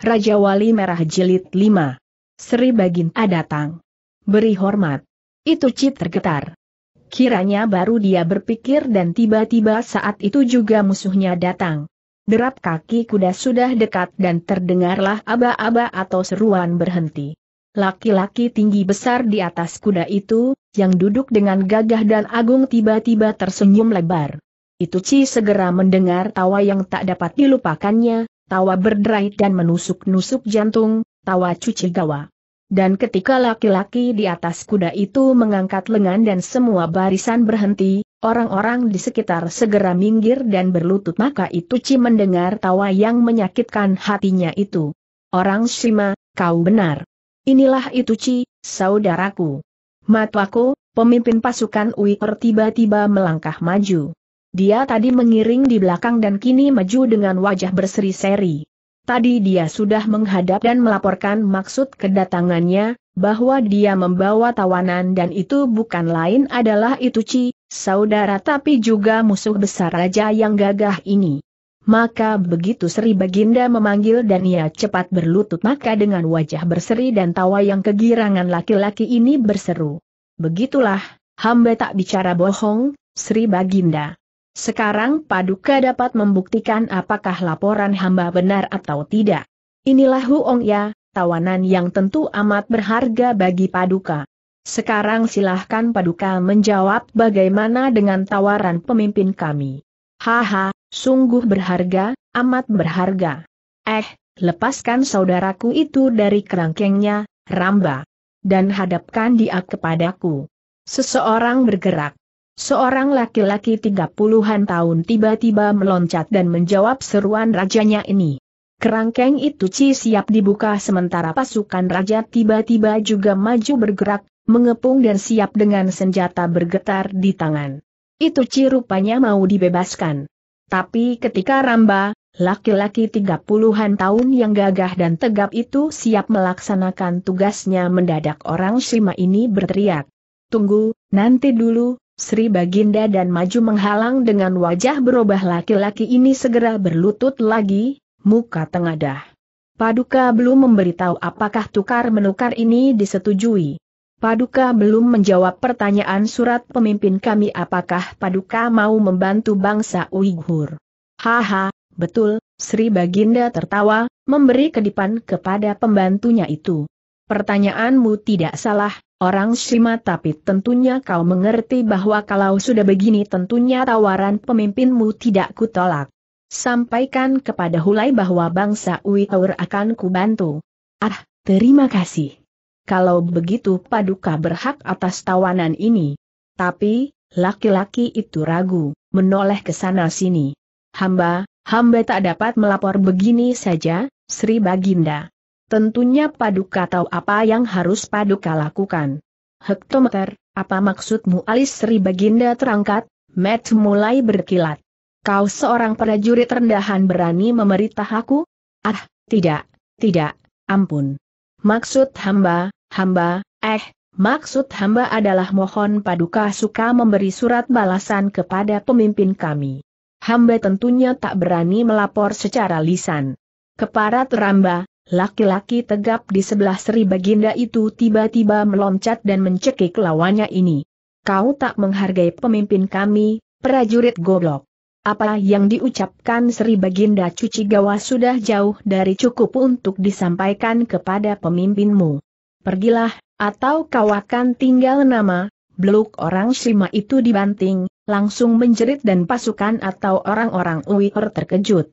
Raja Wali Merah Jilid 5. Sri Baginda datang. Beri hormat. Itu Cit tergetar. Kiranya baru dia berpikir dan tiba-tiba saat itu juga musuhnya datang. Derap kaki kuda sudah dekat dan terdengarlah aba-aba atau seruan berhenti. Laki-laki tinggi besar di atas kuda itu, yang duduk dengan gagah dan agung tiba-tiba tersenyum lebar. Itu Ci segera mendengar tawa yang tak dapat dilupakannya, tawa berderai dan menusuk-nusuk jantung, tawa cuci gawa. Dan ketika laki-laki di atas kuda itu mengangkat lengan dan semua barisan berhenti, orang-orang di sekitar segera minggir dan berlutut maka itu Ci mendengar tawa yang menyakitkan hatinya itu. Orang Shima, kau benar. Inilah itu Ci, saudaraku. Matwako, pemimpin pasukan Uiper tiba-tiba melangkah maju. Dia tadi mengiring di belakang dan kini maju dengan wajah berseri-seri. Tadi dia sudah menghadap dan melaporkan maksud kedatangannya, bahwa dia membawa tawanan dan itu bukan lain adalah Itu Ituci, saudara tapi juga musuh besar raja yang gagah ini. Maka begitu Sri Baginda memanggil dan ia cepat berlutut maka dengan wajah berseri dan tawa yang kegirangan laki-laki ini berseru. Begitulah, hamba tak bicara bohong, Sri Baginda. Sekarang Paduka dapat membuktikan apakah laporan hamba benar atau tidak. Inilah Huong Ya, tawanan yang tentu amat berharga bagi Paduka. Sekarang silahkan Paduka menjawab bagaimana dengan tawaran pemimpin kami. Haha, sungguh berharga, amat berharga. Eh, lepaskan saudaraku itu dari kerangkengnya, Ramba. Dan hadapkan dia kepadaku. Seseorang bergerak. Seorang laki-laki tiga puluhan tahun tiba-tiba meloncat dan menjawab seruan rajanya ini. Kerangkeng itu Ci siap dibuka sementara pasukan raja tiba-tiba juga maju bergerak, mengepung dan siap dengan senjata bergetar di tangan. Itu Ci rupanya mau dibebaskan. Tapi ketika Ramba, Laki-laki tiga puluhan tahun yang gagah dan tegap itu siap melaksanakan tugasnya mendadak orang Shima ini berteriak. Tunggu, nanti dulu, Sri Baginda dan maju menghalang dengan wajah berubah laki-laki ini segera berlutut lagi, muka tengadah. Paduka belum memberitahu apakah tukar menukar ini disetujui. Paduka belum menjawab pertanyaan surat pemimpin kami apakah Paduka mau membantu bangsa Uighur. Haha, betul, Sri Baginda tertawa, memberi kedipan kepada pembantunya itu. Pertanyaanmu tidak salah, orang Sima tapi tentunya kau mengerti bahwa kalau sudah begini tentunya tawaran pemimpinmu tidak kutolak. Sampaikan kepada Hulai bahwa bangsa Uitaur akan kubantu. Ah, terima kasih. Kalau begitu Paduka berhak atas tawanan ini. Tapi, laki-laki itu ragu, menoleh ke sana sini. Hamba, hamba tak dapat melapor begini saja, Sri Baginda. Tentunya Paduka tahu apa yang harus Paduka lakukan. Hektometer, apa maksudmu alis Sri Baginda terangkat, Matt mulai berkilat. Kau seorang prajurit rendahan berani memerintah aku? Ah, tidak, tidak, ampun. Maksud hamba, hamba, eh, maksud hamba adalah mohon Paduka suka memberi surat balasan kepada pemimpin kami hamba tentunya tak berani melapor secara lisan. Keparat Ramba, Laki-laki tegap di sebelah Sri Baginda itu tiba-tiba meloncat dan mencekik lawannya ini. Kau tak menghargai pemimpin kami, prajurit goblok. Apa yang diucapkan Sri Baginda Cuci Gawa sudah jauh dari cukup untuk disampaikan kepada pemimpinmu. Pergilah, atau kau akan tinggal nama, Beluk orang Sima itu dibanting, langsung menjerit dan pasukan atau orang-orang Uighur terkejut.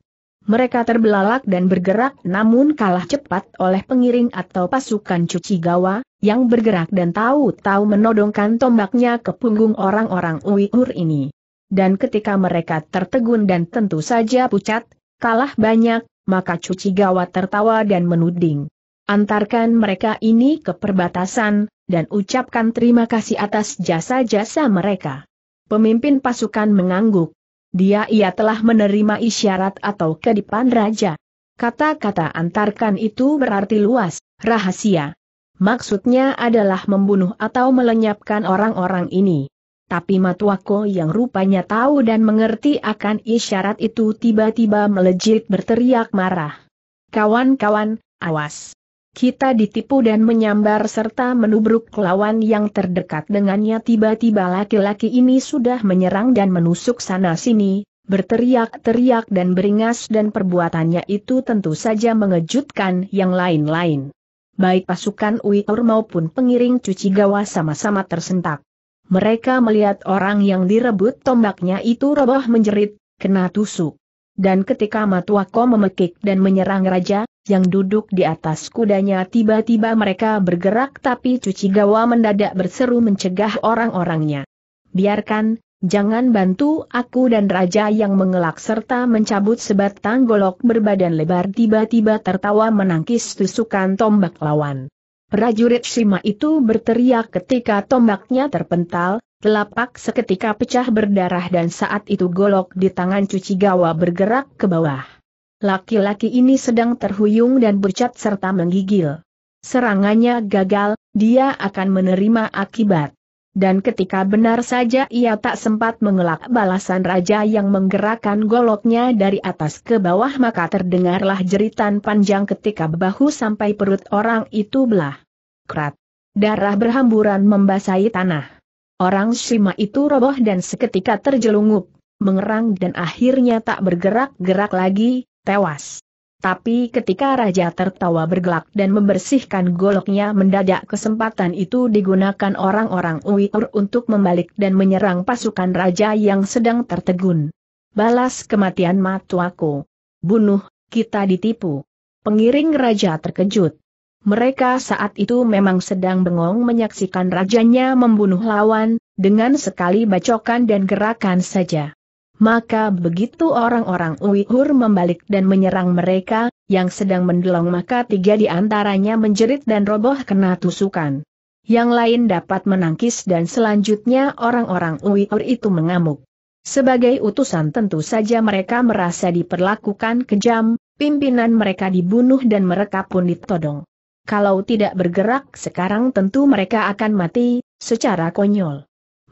Mereka terbelalak dan bergerak namun kalah cepat oleh pengiring atau pasukan cuci gawa, yang bergerak dan tahu-tahu menodongkan tombaknya ke punggung orang-orang Uighur ini. Dan ketika mereka tertegun dan tentu saja pucat, kalah banyak, maka cuci gawa tertawa dan menuding. Antarkan mereka ini ke perbatasan, dan ucapkan terima kasih atas jasa-jasa mereka. Pemimpin pasukan mengangguk, dia ia telah menerima isyarat atau kedipan raja. Kata-kata antarkan itu berarti luas, rahasia. Maksudnya adalah membunuh atau melenyapkan orang-orang ini. Tapi Matuako yang rupanya tahu dan mengerti akan isyarat itu tiba-tiba melejit berteriak marah. Kawan-kawan, awas! kita ditipu dan menyambar serta menubruk lawan yang terdekat dengannya tiba-tiba laki-laki ini sudah menyerang dan menusuk sana-sini, berteriak-teriak dan beringas dan perbuatannya itu tentu saja mengejutkan yang lain-lain. Baik pasukan Uitur maupun pengiring cuci gawa sama-sama tersentak. Mereka melihat orang yang direbut tombaknya itu roboh menjerit, kena tusuk. Dan ketika Matuako memekik dan menyerang raja, yang duduk di atas kudanya tiba-tiba mereka bergerak tapi cuci gawa mendadak berseru mencegah orang-orangnya. Biarkan, jangan bantu aku dan raja yang mengelak serta mencabut sebatang golok berbadan lebar tiba-tiba tertawa menangkis tusukan tombak lawan. Prajurit Sima itu berteriak ketika tombaknya terpental, telapak seketika pecah berdarah dan saat itu golok di tangan cuci gawa bergerak ke bawah. Laki-laki ini sedang terhuyung dan bercat serta menggigil. Serangannya gagal, dia akan menerima akibat. Dan ketika benar saja ia tak sempat mengelak balasan raja yang menggerakkan goloknya dari atas ke bawah maka terdengarlah jeritan panjang ketika bahu sampai perut orang itu belah. Krat. Darah berhamburan membasahi tanah. Orang Shima itu roboh dan seketika terjelungup, mengerang dan akhirnya tak bergerak-gerak lagi, tewas. Tapi ketika Raja tertawa bergelak dan membersihkan goloknya mendadak kesempatan itu digunakan orang-orang Uyur untuk membalik dan menyerang pasukan Raja yang sedang tertegun. Balas kematian matuaku. Bunuh, kita ditipu. Pengiring Raja terkejut. Mereka saat itu memang sedang bengong menyaksikan rajanya membunuh lawan, dengan sekali bacokan dan gerakan saja. Maka begitu orang-orang Uighur membalik dan menyerang mereka, yang sedang mendelong maka tiga di antaranya menjerit dan roboh kena tusukan. Yang lain dapat menangkis dan selanjutnya orang-orang Uighur itu mengamuk. Sebagai utusan tentu saja mereka merasa diperlakukan kejam, pimpinan mereka dibunuh dan mereka pun ditodong. Kalau tidak bergerak sekarang tentu mereka akan mati, secara konyol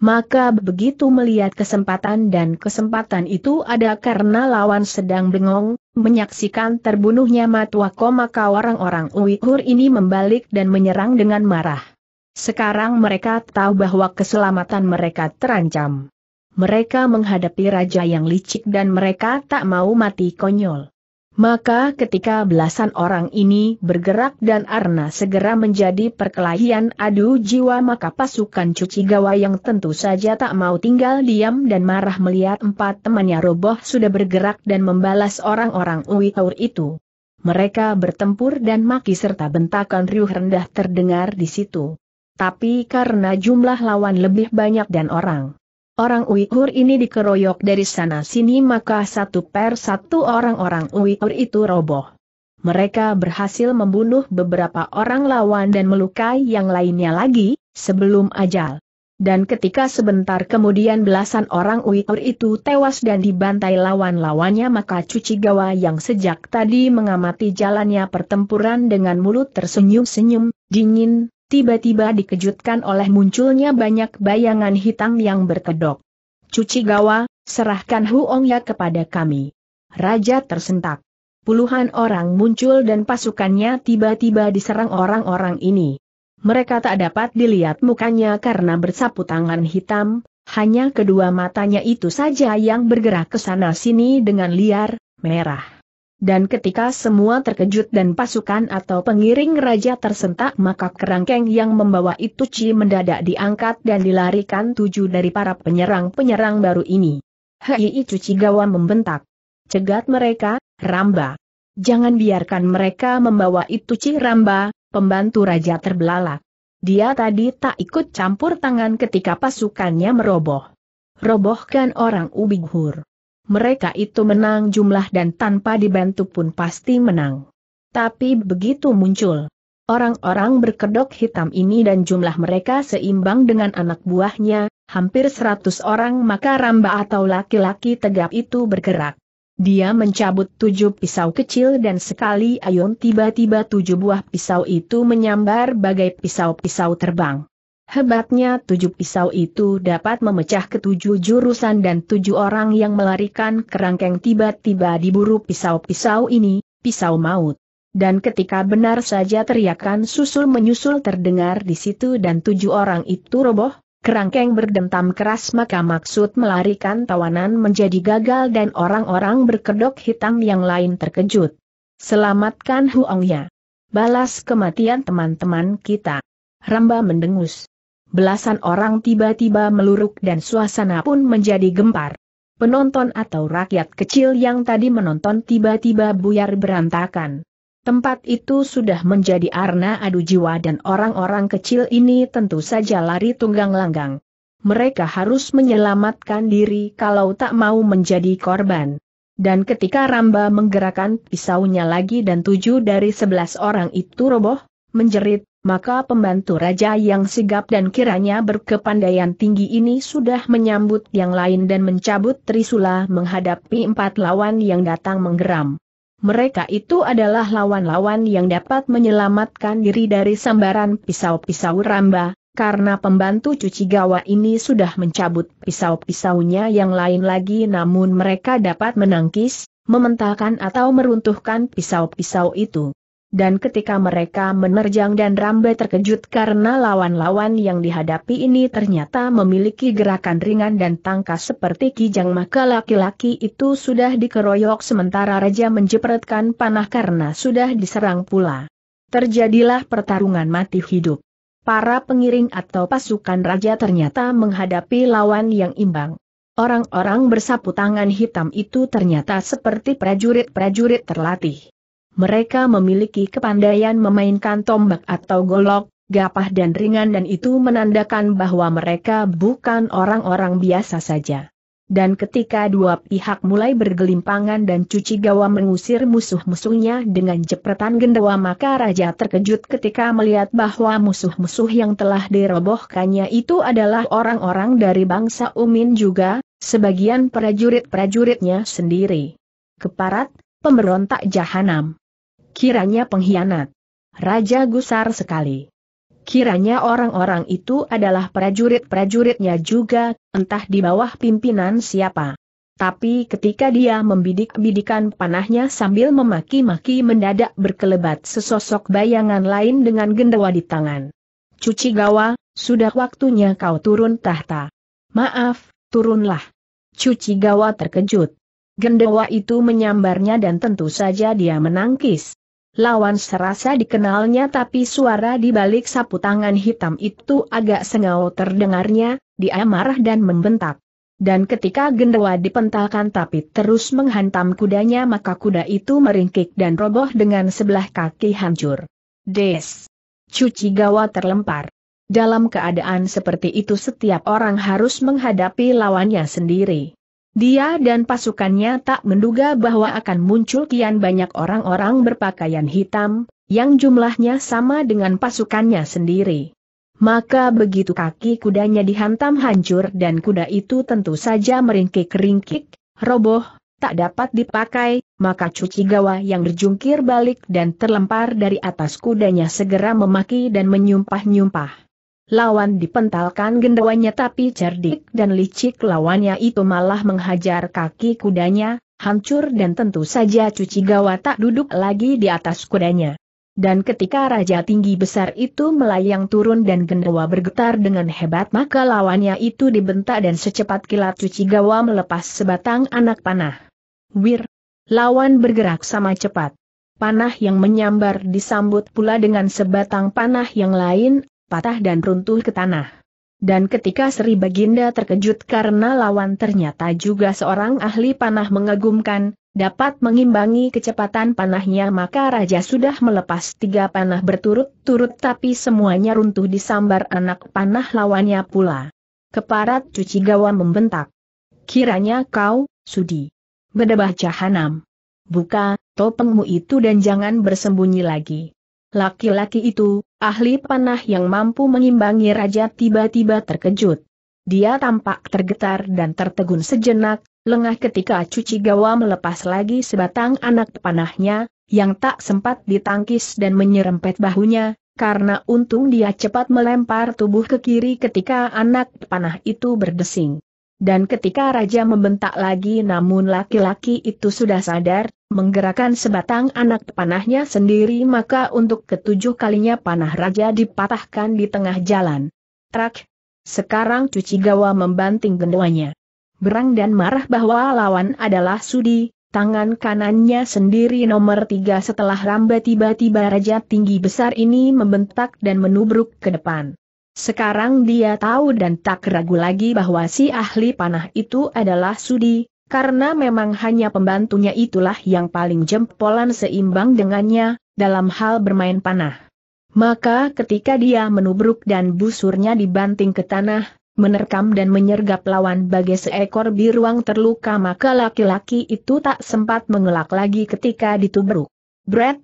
maka begitu melihat kesempatan dan kesempatan itu ada karena lawan sedang bengong, menyaksikan terbunuhnya Matuako maka orang-orang Uighur ini membalik dan menyerang dengan marah. Sekarang mereka tahu bahwa keselamatan mereka terancam. Mereka menghadapi raja yang licik dan mereka tak mau mati konyol. Maka ketika belasan orang ini bergerak dan Arna segera menjadi perkelahian adu jiwa maka pasukan cuci gawa yang tentu saja tak mau tinggal diam dan marah melihat empat temannya roboh sudah bergerak dan membalas orang-orang Uighur itu. Mereka bertempur dan maki serta bentakan riuh rendah terdengar di situ. Tapi karena jumlah lawan lebih banyak dan orang Orang Uighur ini dikeroyok dari sana-sini maka satu per satu orang-orang Uighur itu roboh. Mereka berhasil membunuh beberapa orang lawan dan melukai yang lainnya lagi, sebelum ajal. Dan ketika sebentar kemudian belasan orang Uighur itu tewas dan dibantai lawan-lawannya maka Cuci Gawa yang sejak tadi mengamati jalannya pertempuran dengan mulut tersenyum-senyum, dingin, tiba-tiba dikejutkan oleh munculnya banyak bayangan hitam yang berkedok. Cuci gawa, serahkan Huongya kepada kami. Raja tersentak. Puluhan orang muncul dan pasukannya tiba-tiba diserang orang-orang ini. Mereka tak dapat dilihat mukanya karena bersapu tangan hitam, hanya kedua matanya itu saja yang bergerak ke sana-sini dengan liar, merah dan ketika semua terkejut dan pasukan atau pengiring raja tersentak maka kerangkeng yang membawa itu Ci mendadak diangkat dan dilarikan tujuh dari para penyerang-penyerang baru ini. Hei cuci gawa membentak. Cegat mereka, Ramba. Jangan biarkan mereka membawa itu Ci Ramba, pembantu raja terbelalak. Dia tadi tak ikut campur tangan ketika pasukannya meroboh. Robohkan orang Ubighur mereka itu menang jumlah dan tanpa dibantu pun pasti menang. Tapi begitu muncul orang-orang berkedok hitam ini dan jumlah mereka seimbang dengan anak buahnya, hampir seratus orang maka ramba atau laki-laki tegap itu bergerak. Dia mencabut tujuh pisau kecil dan sekali ayun tiba-tiba tujuh buah pisau itu menyambar bagai pisau-pisau terbang. Hebatnya tujuh pisau itu dapat memecah ketujuh jurusan dan tujuh orang yang melarikan kerangkeng tiba-tiba diburu pisau-pisau ini, pisau maut. Dan ketika benar saja teriakan susul-menyusul terdengar di situ dan tujuh orang itu roboh, kerangkeng berdentam keras maka maksud melarikan tawanan menjadi gagal dan orang-orang berkedok hitam yang lain terkejut. Selamatkan Huongnya. Balas kematian teman-teman kita. Ramba mendengus belasan orang tiba-tiba meluruk dan suasana pun menjadi gempar. Penonton atau rakyat kecil yang tadi menonton tiba-tiba buyar berantakan. Tempat itu sudah menjadi arna adu jiwa dan orang-orang kecil ini tentu saja lari tunggang langgang. Mereka harus menyelamatkan diri kalau tak mau menjadi korban. Dan ketika Ramba menggerakkan pisaunya lagi dan tujuh dari sebelas orang itu roboh, menjerit, maka pembantu raja yang sigap dan kiranya berkepandaian tinggi ini sudah menyambut yang lain dan mencabut Trisula menghadapi empat lawan yang datang menggeram. Mereka itu adalah lawan-lawan yang dapat menyelamatkan diri dari sambaran pisau-pisau ramba, karena pembantu cuci gawa ini sudah mencabut pisau-pisaunya yang lain lagi namun mereka dapat menangkis, mementalkan atau meruntuhkan pisau-pisau itu dan ketika mereka menerjang dan rambe terkejut karena lawan-lawan yang dihadapi ini ternyata memiliki gerakan ringan dan tangkas seperti kijang maka laki-laki itu sudah dikeroyok sementara raja menjepretkan panah karena sudah diserang pula. Terjadilah pertarungan mati hidup. Para pengiring atau pasukan raja ternyata menghadapi lawan yang imbang. Orang-orang bersapu tangan hitam itu ternyata seperti prajurit-prajurit terlatih. Mereka memiliki kepandaian memainkan tombak atau golok, gapah dan ringan dan itu menandakan bahwa mereka bukan orang-orang biasa saja. Dan ketika dua pihak mulai bergelimpangan dan cuci gawa mengusir musuh-musuhnya dengan jepretan gendawa maka raja terkejut ketika melihat bahwa musuh-musuh yang telah dirobohkannya itu adalah orang-orang dari bangsa Umin juga, sebagian prajurit-prajuritnya sendiri. Keparat, pemberontak jahanam. Kiranya pengkhianat. Raja gusar sekali. Kiranya orang-orang itu adalah prajurit-prajuritnya juga, entah di bawah pimpinan siapa. Tapi ketika dia membidik-bidikan panahnya sambil memaki-maki mendadak berkelebat sesosok bayangan lain dengan gendawa di tangan. Cuci gawa, sudah waktunya kau turun tahta. Maaf, turunlah. Cuci gawa terkejut. Gendawa itu menyambarnya dan tentu saja dia menangkis. Lawan serasa dikenalnya tapi suara di balik sapu tangan hitam itu agak sengau terdengarnya, dia marah dan membentak. Dan ketika gendewa dipentalkan tapi terus menghantam kudanya maka kuda itu meringkik dan roboh dengan sebelah kaki hancur. Des! Cuci gawa terlempar. Dalam keadaan seperti itu setiap orang harus menghadapi lawannya sendiri. Dia dan pasukannya tak menduga bahwa akan muncul kian banyak orang-orang berpakaian hitam, yang jumlahnya sama dengan pasukannya sendiri. Maka begitu kaki kudanya dihantam hancur dan kuda itu tentu saja meringkik-ringkik, roboh, tak dapat dipakai, maka cuci gawa yang berjungkir balik dan terlempar dari atas kudanya segera memaki dan menyumpah-nyumpah. Lawan dipentalkan gendawanya tapi cerdik dan licik lawannya itu malah menghajar kaki kudanya, hancur dan tentu saja cuci gawa tak duduk lagi di atas kudanya. Dan ketika raja tinggi besar itu melayang turun dan gendawa bergetar dengan hebat maka lawannya itu dibentak dan secepat kilat cuci gawa melepas sebatang anak panah. Wir! Lawan bergerak sama cepat. Panah yang menyambar disambut pula dengan sebatang panah yang lain, patah dan runtuh ke tanah. Dan ketika Sri Baginda terkejut karena lawan ternyata juga seorang ahli panah mengagumkan, dapat mengimbangi kecepatan panahnya maka raja sudah melepas tiga panah berturut-turut tapi semuanya runtuh disambar anak panah lawannya pula. Keparat cuci gawa membentak. Kiranya kau, Sudi. Bedebah jahanam. Buka, topengmu itu dan jangan bersembunyi lagi. Laki-laki itu, ahli panah yang mampu mengimbangi raja tiba-tiba terkejut. Dia tampak tergetar dan tertegun sejenak, lengah ketika cuci gawa melepas lagi sebatang anak panahnya, yang tak sempat ditangkis dan menyerempet bahunya, karena untung dia cepat melempar tubuh ke kiri ketika anak panah itu berdesing. Dan ketika raja membentak lagi namun laki-laki itu sudah sadar, menggerakkan sebatang anak panahnya sendiri maka untuk ketujuh kalinya panah raja dipatahkan di tengah jalan. Trak! Sekarang cuci gawa membanting genduanya. Berang dan marah bahwa lawan adalah Sudi, tangan kanannya sendiri nomor tiga setelah ramba tiba-tiba raja tinggi besar ini membentak dan menubruk ke depan. Sekarang dia tahu dan tak ragu lagi bahwa si ahli panah itu adalah Sudi, karena memang hanya pembantunya itulah yang paling jempolan seimbang dengannya, dalam hal bermain panah. Maka ketika dia menubruk dan busurnya dibanting ke tanah, menerkam dan menyergap lawan bagai seekor biruang terluka maka laki-laki itu tak sempat mengelak lagi ketika ditubruk. Brett,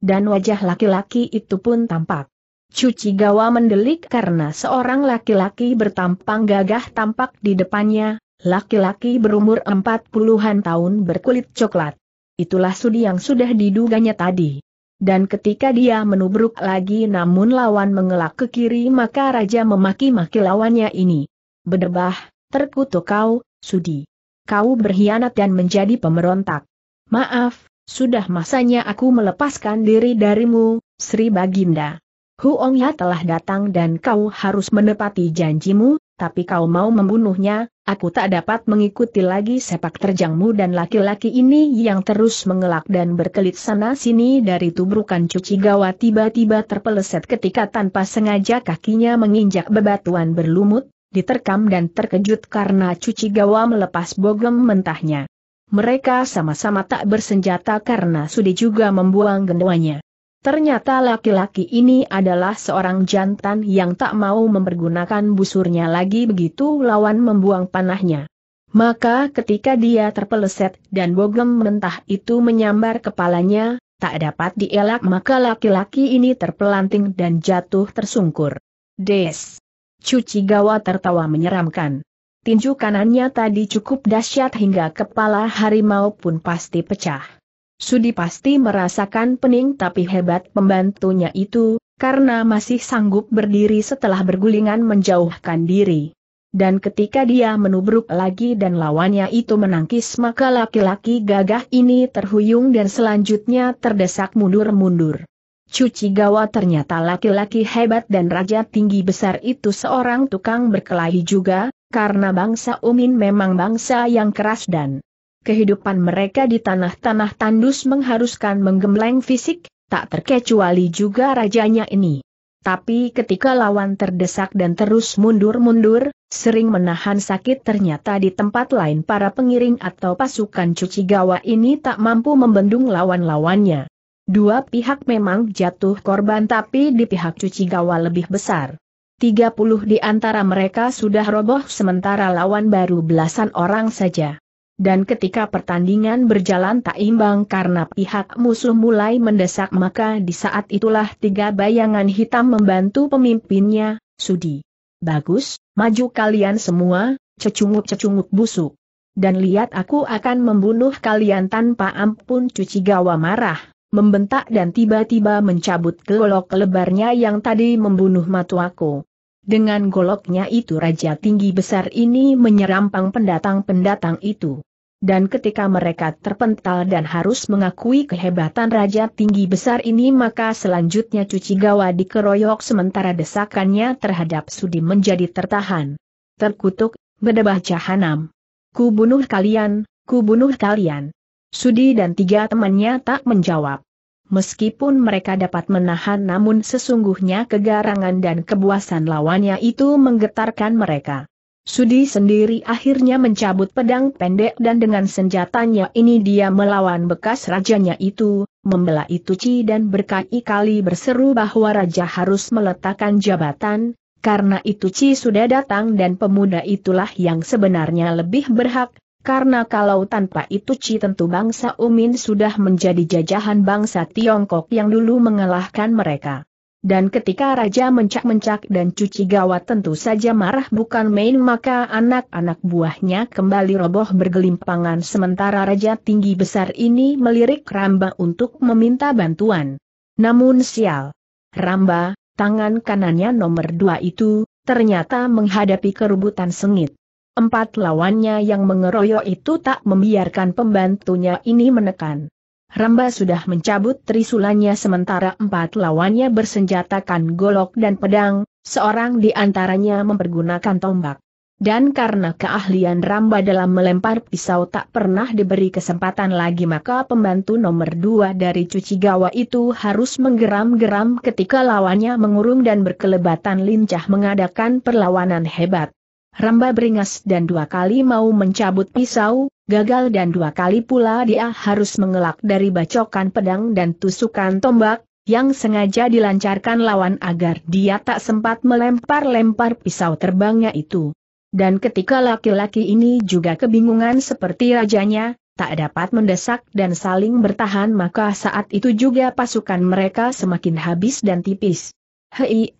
dan wajah laki-laki itu pun tampak. Cuci Gawa mendelik karena seorang laki-laki bertampang gagah tampak di depannya, laki-laki berumur empat puluhan tahun berkulit coklat. Itulah Sudi yang sudah diduganya tadi. Dan ketika dia menubruk lagi namun lawan mengelak ke kiri maka raja memaki-maki lawannya ini. Bedebah, terkutuk kau, Sudi. Kau berkhianat dan menjadi pemberontak. Maaf, sudah masanya aku melepaskan diri darimu, Sri Baginda. Huongya telah datang dan kau harus menepati janjimu, tapi kau mau membunuhnya, Aku tak dapat mengikuti lagi sepak terjangmu dan laki-laki ini yang terus mengelak dan berkelit sana-sini dari tubrukan cuci gawa tiba-tiba terpeleset ketika tanpa sengaja kakinya menginjak bebatuan berlumut, diterkam dan terkejut karena cuci gawa melepas bogem mentahnya. Mereka sama-sama tak bersenjata karena sudah juga membuang genduanya. Ternyata laki-laki ini adalah seorang jantan yang tak mau mempergunakan busurnya lagi begitu lawan membuang panahnya. Maka ketika dia terpeleset dan bogem mentah itu menyambar kepalanya, tak dapat dielak maka laki-laki ini terpelanting dan jatuh tersungkur. Des. Cuci Gawa tertawa menyeramkan. Tinju kanannya tadi cukup dahsyat hingga kepala harimau pun pasti pecah. Sudi pasti merasakan pening tapi hebat pembantunya itu, karena masih sanggup berdiri setelah bergulingan menjauhkan diri. Dan ketika dia menubruk lagi dan lawannya itu menangkis maka laki-laki gagah ini terhuyung dan selanjutnya terdesak mundur-mundur. Cuci Gawa ternyata laki-laki hebat dan raja tinggi besar itu seorang tukang berkelahi juga, karena bangsa Umin memang bangsa yang keras dan kehidupan mereka di tanah-tanah tandus mengharuskan menggembleng fisik, tak terkecuali juga rajanya ini. Tapi ketika lawan terdesak dan terus mundur-mundur, sering menahan sakit ternyata di tempat lain para pengiring atau pasukan cuci gawa ini tak mampu membendung lawan-lawannya. Dua pihak memang jatuh korban tapi di pihak cuci gawa lebih besar. 30 di antara mereka sudah roboh sementara lawan baru belasan orang saja. Dan ketika pertandingan berjalan tak imbang karena pihak musuh mulai mendesak maka di saat itulah tiga bayangan hitam membantu pemimpinnya, Sudi. Bagus, maju kalian semua, cecunguk-cecunguk busuk. Dan lihat aku akan membunuh kalian tanpa ampun cuci gawa marah, membentak dan tiba-tiba mencabut golok lebarnya yang tadi membunuh matuaku. Dengan goloknya itu raja tinggi besar ini menyerampang pendatang-pendatang itu. Dan ketika mereka terpental dan harus mengakui kehebatan raja tinggi besar ini maka selanjutnya cuci gawa dikeroyok sementara desakannya terhadap sudi menjadi tertahan. Terkutuk, berdebah jahanam. Ku bunuh kalian, ku bunuh kalian. Sudi dan tiga temannya tak menjawab. Meskipun mereka dapat menahan namun sesungguhnya kegarangan dan kebuasan lawannya itu menggetarkan mereka. Sudi sendiri akhirnya mencabut pedang pendek dan dengan senjatanya ini dia melawan bekas rajanya itu, membela Ituci dan berkali-kali berseru bahwa raja harus meletakkan jabatan, karena Ituci sudah datang dan pemuda itulah yang sebenarnya lebih berhak, karena kalau tanpa itu Ci tentu bangsa Umin sudah menjadi jajahan bangsa Tiongkok yang dulu mengalahkan mereka. Dan ketika raja mencak-mencak dan cuci gawat tentu saja marah bukan main maka anak-anak buahnya kembali roboh bergelimpangan sementara raja tinggi besar ini melirik Ramba untuk meminta bantuan. Namun sial. Ramba, tangan kanannya nomor dua itu, ternyata menghadapi kerubutan sengit. Empat lawannya yang mengeroyok itu tak membiarkan pembantunya ini menekan. Ramba sudah mencabut trisulannya sementara empat lawannya bersenjatakan golok dan pedang, seorang di antaranya mempergunakan tombak. Dan karena keahlian Ramba dalam melempar pisau tak pernah diberi kesempatan lagi maka pembantu nomor dua dari cuci gawa itu harus menggeram-geram ketika lawannya mengurung dan berkelebatan lincah mengadakan perlawanan hebat. Ramba beringas dan dua kali mau mencabut pisau, gagal dan dua kali pula dia harus mengelak dari bacokan pedang dan tusukan tombak, yang sengaja dilancarkan lawan agar dia tak sempat melempar-lempar pisau terbangnya itu. Dan ketika laki-laki ini juga kebingungan seperti rajanya, tak dapat mendesak dan saling bertahan maka saat itu juga pasukan mereka semakin habis dan tipis. Hei,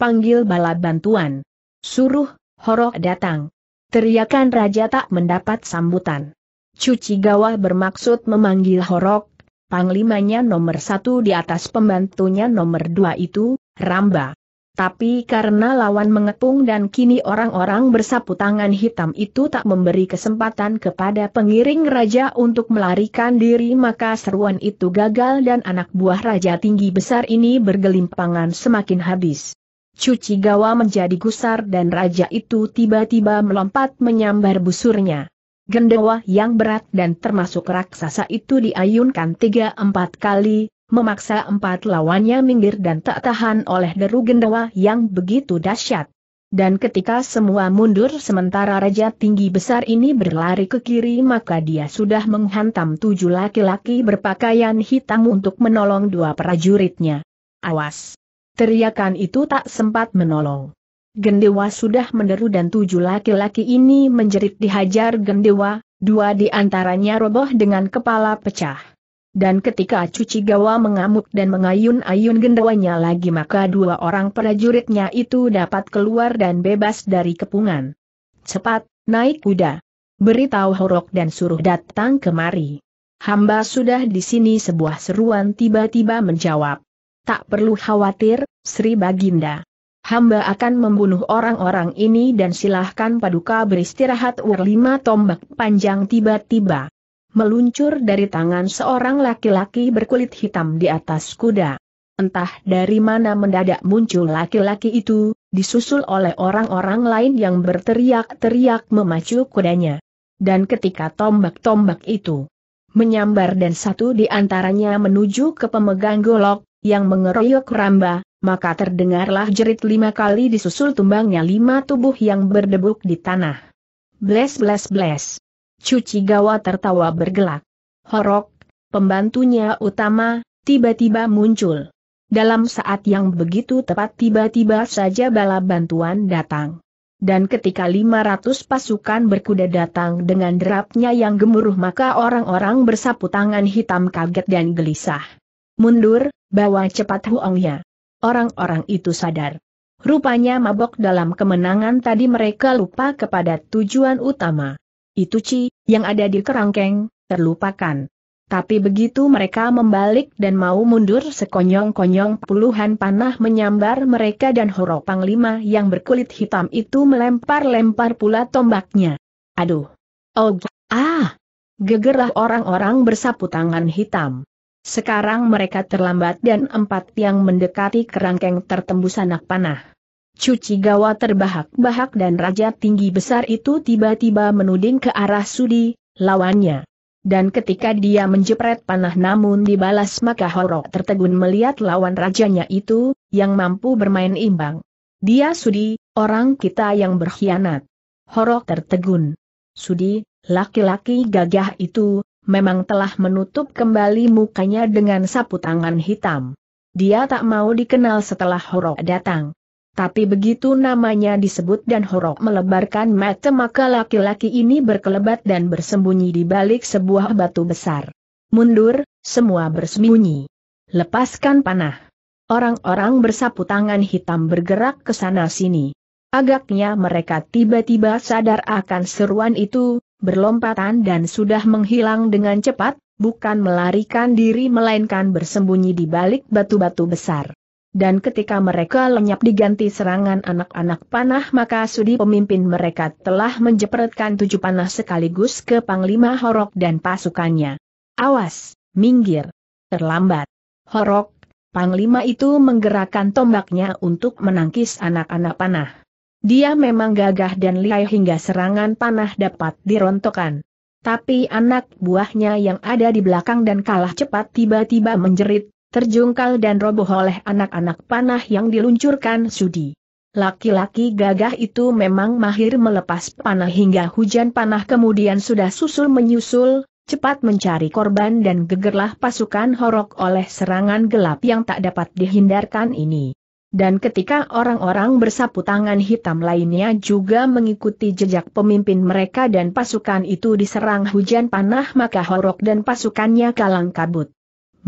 panggil bala bantuan. Suruh Horok datang. Teriakan raja tak mendapat sambutan. Cuci gawah bermaksud memanggil Horok, panglimanya nomor satu di atas pembantunya nomor dua itu, Ramba. Tapi karena lawan mengepung dan kini orang-orang bersapu tangan hitam itu tak memberi kesempatan kepada pengiring raja untuk melarikan diri maka seruan itu gagal dan anak buah raja tinggi besar ini bergelimpangan semakin habis. Cuci Gawa menjadi gusar dan raja itu tiba-tiba melompat menyambar busurnya. Gendawa yang berat dan termasuk raksasa itu diayunkan tiga empat kali, memaksa empat lawannya minggir dan tak tahan oleh deru gendawa yang begitu dahsyat. Dan ketika semua mundur sementara raja tinggi besar ini berlari ke kiri maka dia sudah menghantam tujuh laki-laki berpakaian hitam untuk menolong dua prajuritnya. Awas! Teriakan itu tak sempat menolong. Gendewa sudah meneru dan tujuh laki-laki ini menjerit dihajar gendewa, dua di antaranya roboh dengan kepala pecah. Dan ketika Cuci Gawa mengamuk dan mengayun-ayun gendewanya lagi maka dua orang prajuritnya itu dapat keluar dan bebas dari kepungan. Cepat, naik kuda. Beritahu Horok dan suruh datang kemari. Hamba sudah di sini sebuah seruan tiba-tiba menjawab. Tak perlu khawatir, Sri Baginda. Hamba akan membunuh orang-orang ini dan silahkan paduka beristirahat Urlima tombak panjang tiba-tiba. Meluncur dari tangan seorang laki-laki berkulit hitam di atas kuda. Entah dari mana mendadak muncul laki-laki itu, disusul oleh orang-orang lain yang berteriak-teriak memacu kudanya. Dan ketika tombak-tombak itu menyambar dan satu di antaranya menuju ke pemegang golok, yang mengeroyok ramba, maka terdengarlah jerit lima kali disusul tumbangnya lima tubuh yang berdebuk di tanah. Bles bles bles. Cuci Gawa tertawa bergelak. Horok, pembantunya utama, tiba-tiba muncul. Dalam saat yang begitu tepat tiba-tiba saja bala bantuan datang. Dan ketika 500 pasukan berkuda datang dengan derapnya yang gemuruh maka orang-orang bersapu tangan hitam kaget dan gelisah. Mundur, Bawa cepat huongnya. Orang-orang itu sadar. Rupanya mabok dalam kemenangan tadi mereka lupa kepada tujuan utama. Itu Ci, yang ada di kerangkeng, terlupakan. Tapi begitu mereka membalik dan mau mundur sekonyong-konyong puluhan panah menyambar mereka dan horo panglima yang berkulit hitam itu melempar-lempar pula tombaknya. Aduh! Oh, ah! Gegerlah orang-orang bersapu tangan hitam. Sekarang mereka terlambat dan empat yang mendekati kerangkeng tertembus anak panah. Cuci Gawa terbahak-bahak dan raja tinggi besar itu tiba-tiba menuding ke arah Sudi, lawannya. Dan ketika dia menjepret panah namun dibalas maka Horok tertegun melihat lawan rajanya itu, yang mampu bermain imbang. Dia Sudi, orang kita yang berkhianat. Horok tertegun. Sudi, laki-laki gagah itu, memang telah menutup kembali mukanya dengan sapu tangan hitam. Dia tak mau dikenal setelah Horok datang. Tapi begitu namanya disebut dan Horok melebarkan mata maka laki-laki ini berkelebat dan bersembunyi di balik sebuah batu besar. Mundur, semua bersembunyi. Lepaskan panah. Orang-orang bersapu tangan hitam bergerak ke sana-sini. Agaknya mereka tiba-tiba sadar akan seruan itu, berlompatan dan sudah menghilang dengan cepat, bukan melarikan diri melainkan bersembunyi di balik batu-batu besar. Dan ketika mereka lenyap diganti serangan anak-anak panah maka sudi pemimpin mereka telah menjepretkan tujuh panah sekaligus ke Panglima Horok dan pasukannya. Awas, minggir. Terlambat. Horok, Panglima itu menggerakkan tombaknya untuk menangkis anak-anak panah. Dia memang gagah dan lihai hingga serangan panah dapat dirontokkan. Tapi anak buahnya yang ada di belakang dan kalah cepat tiba-tiba menjerit, terjungkal dan roboh oleh anak-anak panah yang diluncurkan Sudi. Laki-laki gagah itu memang mahir melepas panah hingga hujan panah kemudian sudah susul menyusul, cepat mencari korban dan gegerlah pasukan horok oleh serangan gelap yang tak dapat dihindarkan ini. Dan ketika orang-orang bersapu tangan hitam lainnya juga mengikuti jejak pemimpin mereka dan pasukan itu diserang hujan panah maka Horok dan pasukannya kalang kabut.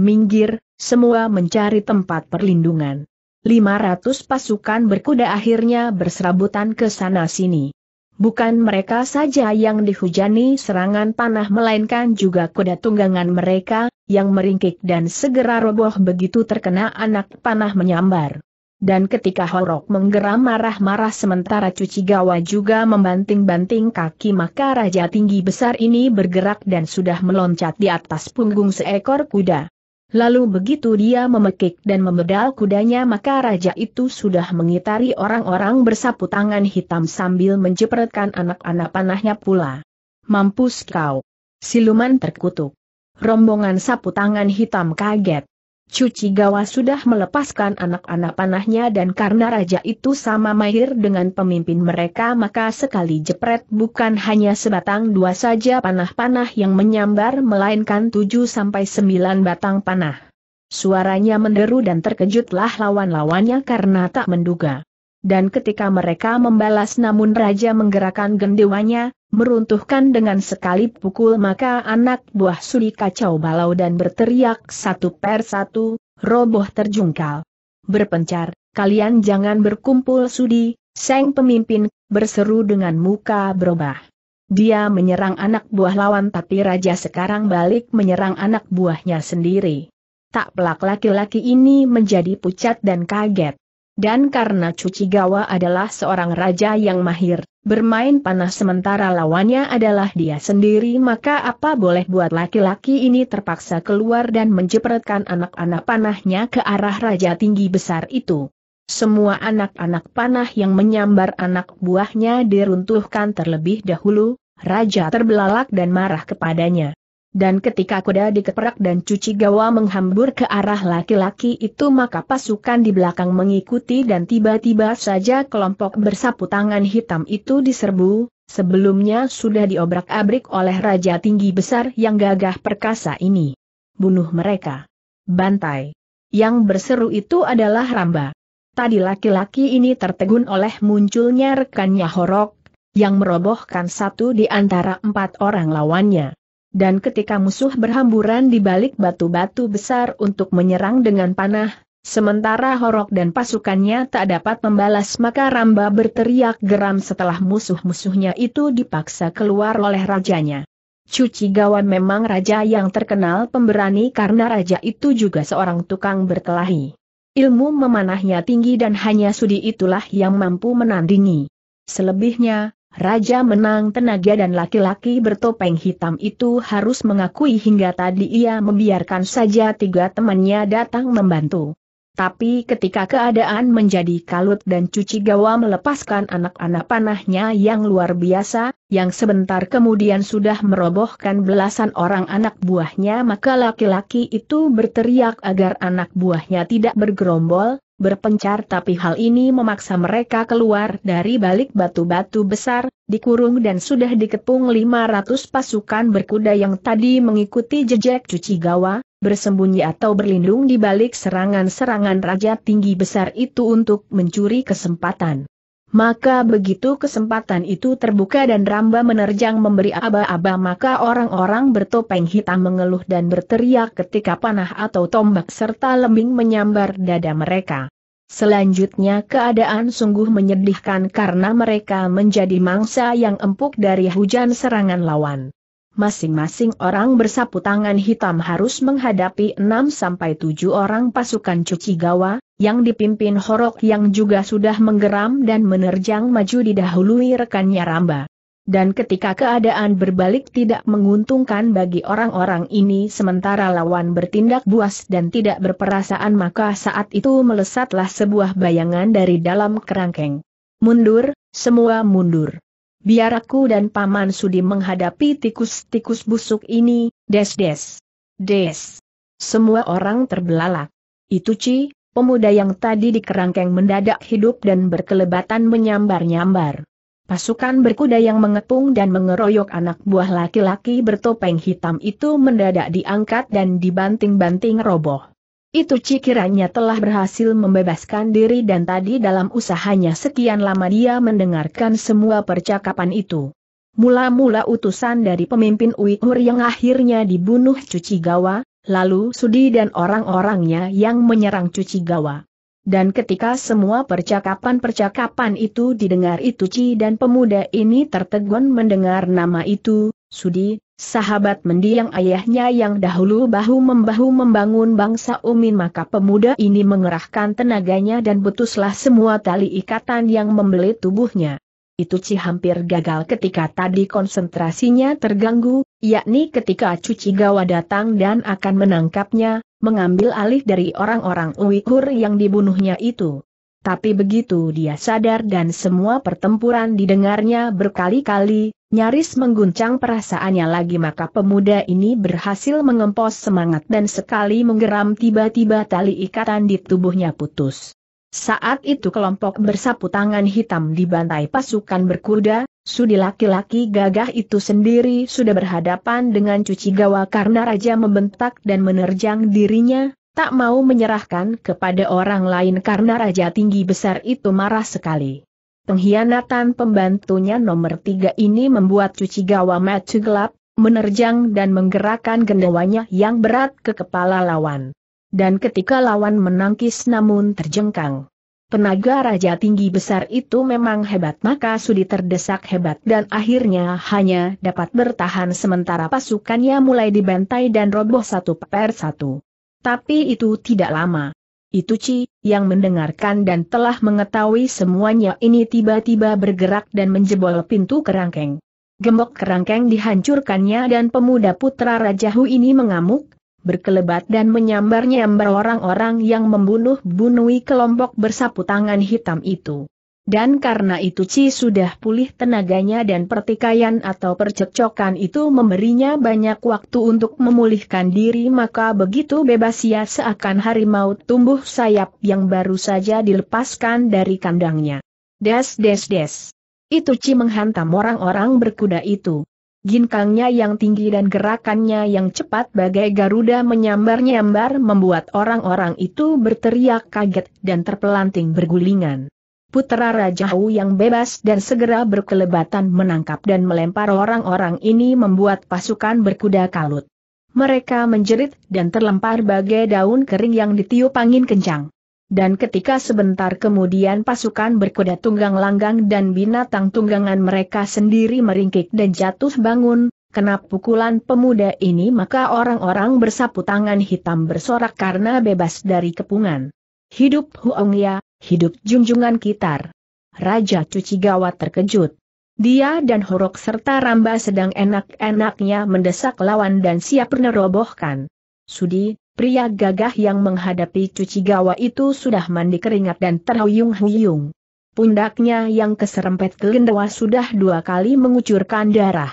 Minggir, semua mencari tempat perlindungan. 500 pasukan berkuda akhirnya berserabutan ke sana-sini. Bukan mereka saja yang dihujani serangan panah melainkan juga kuda tunggangan mereka, yang meringkik dan segera roboh begitu terkena anak panah menyambar. Dan ketika Horok menggeram marah-marah sementara cuci gawa juga membanting-banting kaki maka raja tinggi besar ini bergerak dan sudah meloncat di atas punggung seekor kuda. Lalu begitu dia memekik dan memedal kudanya maka raja itu sudah mengitari orang-orang bersapu tangan hitam sambil menjepretkan anak-anak panahnya pula. Mampus kau! Siluman terkutuk. Rombongan sapu tangan hitam kaget. Cuci Gawa sudah melepaskan anak-anak panahnya dan karena raja itu sama mahir dengan pemimpin mereka maka sekali jepret bukan hanya sebatang dua saja panah-panah yang menyambar melainkan tujuh sampai sembilan batang panah. Suaranya menderu dan terkejutlah lawan-lawannya karena tak menduga. Dan ketika mereka membalas namun raja menggerakkan gendewanya, meruntuhkan dengan sekali pukul maka anak buah Suli kacau balau dan berteriak satu per satu, roboh terjungkal. Berpencar, kalian jangan berkumpul Sudi, Seng pemimpin, berseru dengan muka berubah. Dia menyerang anak buah lawan tapi raja sekarang balik menyerang anak buahnya sendiri. Tak pelak laki-laki ini menjadi pucat dan kaget. Dan karena Cuci Gawa adalah seorang raja yang mahir, bermain panah sementara lawannya adalah dia sendiri maka apa boleh buat laki-laki ini terpaksa keluar dan menjepretkan anak-anak panahnya ke arah raja tinggi besar itu. Semua anak-anak panah yang menyambar anak buahnya diruntuhkan terlebih dahulu, raja terbelalak dan marah kepadanya. Dan ketika kuda dikeperak dan cuci gawa menghambur ke arah laki-laki itu maka pasukan di belakang mengikuti dan tiba-tiba saja kelompok bersapu tangan hitam itu diserbu, sebelumnya sudah diobrak-abrik oleh raja tinggi besar yang gagah perkasa ini. Bunuh mereka. Bantai. Yang berseru itu adalah Ramba. Tadi laki-laki ini tertegun oleh munculnya rekannya Horok, yang merobohkan satu di antara empat orang lawannya. Dan ketika musuh berhamburan di balik batu-batu besar untuk menyerang dengan panah, sementara Horok dan pasukannya tak dapat membalas maka Ramba berteriak geram setelah musuh-musuhnya itu dipaksa keluar oleh rajanya. Cuci Gawan memang raja yang terkenal pemberani karena raja itu juga seorang tukang berkelahi. Ilmu memanahnya tinggi dan hanya sudi itulah yang mampu menandingi. Selebihnya, Raja menang tenaga dan laki-laki bertopeng hitam itu harus mengakui hingga tadi ia membiarkan saja tiga temannya datang membantu. Tapi ketika keadaan menjadi kalut dan cuci gawa melepaskan anak-anak panahnya yang luar biasa, yang sebentar kemudian sudah merobohkan belasan orang anak buahnya maka laki-laki itu berteriak agar anak buahnya tidak bergerombol, berpencar tapi hal ini memaksa mereka keluar dari balik batu-batu besar, dikurung dan sudah dikepung 500 pasukan berkuda yang tadi mengikuti jejak cuci gawa, bersembunyi atau berlindung di balik serangan-serangan raja tinggi besar itu untuk mencuri kesempatan. Maka begitu kesempatan itu terbuka dan Ramba menerjang memberi aba-aba maka orang-orang bertopeng hitam mengeluh dan berteriak ketika panah atau tombak serta lembing menyambar dada mereka. Selanjutnya keadaan sungguh menyedihkan karena mereka menjadi mangsa yang empuk dari hujan serangan lawan. Masing-masing orang bersapu tangan hitam harus menghadapi 6-7 orang pasukan cuci gawa, yang dipimpin Horok yang juga sudah menggeram dan menerjang maju didahului rekannya Ramba. Dan ketika keadaan berbalik tidak menguntungkan bagi orang-orang ini sementara lawan bertindak buas dan tidak berperasaan maka saat itu melesatlah sebuah bayangan dari dalam kerangkeng. Mundur, semua mundur biar aku dan Paman Sudi menghadapi tikus-tikus busuk ini, des-des. Des. Semua orang terbelalak. Itu Ci, pemuda yang tadi di kerangkeng mendadak hidup dan berkelebatan menyambar-nyambar. Pasukan berkuda yang mengepung dan mengeroyok anak buah laki-laki bertopeng hitam itu mendadak diangkat dan dibanting-banting roboh. Itu cikirannya telah berhasil membebaskan diri dan tadi dalam usahanya sekian lama dia mendengarkan semua percakapan itu. Mula-mula utusan dari pemimpin Uyghur yang akhirnya dibunuh Cuci Gawa, lalu Sudi dan orang-orangnya yang menyerang Cuci Gawa. Dan ketika semua percakapan-percakapan itu didengar Itu Ci dan pemuda ini tertegun mendengar nama itu, Sudi, sahabat mendiang ayahnya yang dahulu bahu-membahu membangun bangsa Umin maka pemuda ini mengerahkan tenaganya dan putuslah semua tali ikatan yang membelit tubuhnya. Itu Ci hampir gagal ketika tadi konsentrasinya terganggu, yakni ketika Cuci Gawa datang dan akan menangkapnya, mengambil alih dari orang-orang Uighur yang dibunuhnya itu. Tapi begitu dia sadar dan semua pertempuran didengarnya berkali-kali, Nyaris mengguncang perasaannya lagi maka pemuda ini berhasil mengempos semangat dan sekali menggeram tiba-tiba tali ikatan di tubuhnya putus. Saat itu kelompok bersapu tangan hitam dibantai pasukan berkuda, sudi laki-laki gagah itu sendiri sudah berhadapan dengan cuci gawa karena raja membentak dan menerjang dirinya, tak mau menyerahkan kepada orang lain karena raja tinggi besar itu marah sekali. Pengkhianatan pembantunya nomor tiga ini membuat cuci gawa matu gelap, menerjang dan menggerakkan gendawanya yang berat ke kepala lawan. Dan ketika lawan menangkis namun terjengkang. Penaga raja tinggi besar itu memang hebat maka Sudi terdesak hebat dan akhirnya hanya dapat bertahan sementara pasukannya mulai dibantai dan roboh satu per satu. Tapi itu tidak lama. Itu ci, yang mendengarkan dan telah mengetahui semuanya ini tiba-tiba bergerak dan menjebol pintu kerangkeng. Gembok kerangkeng dihancurkannya dan pemuda putra Raja Hu ini mengamuk, berkelebat dan menyambar-nyambar orang-orang yang membunuh bunuhi kelompok bersapu tangan hitam itu. Dan karena itu Ci sudah pulih tenaganya dan pertikaian atau percekcokan itu memberinya banyak waktu untuk memulihkan diri maka begitu bebas ia seakan harimau tumbuh sayap yang baru saja dilepaskan dari kandangnya. Des des des. Itu Ci menghantam orang-orang berkuda itu. Ginkangnya yang tinggi dan gerakannya yang cepat bagai Garuda menyambar-nyambar membuat orang-orang itu berteriak kaget dan terpelanting bergulingan putra Raja Wu yang bebas dan segera berkelebatan menangkap dan melempar orang-orang ini membuat pasukan berkuda kalut. Mereka menjerit dan terlempar bagai daun kering yang ditiup angin kencang. Dan ketika sebentar kemudian pasukan berkuda tunggang langgang dan binatang tunggangan mereka sendiri meringkik dan jatuh bangun, kena pukulan pemuda ini maka orang-orang bersapu tangan hitam bersorak karena bebas dari kepungan. Hidup Huong Ya! Hidup junjungan kitar. Raja cuci gawat terkejut. Dia dan Horok serta Ramba sedang enak-enaknya mendesak lawan dan siap menerobohkan. Sudi, pria gagah yang menghadapi cuci Gawat itu sudah mandi keringat dan terhuyung-huyung. Pundaknya yang keserempet kelendawa sudah dua kali mengucurkan darah.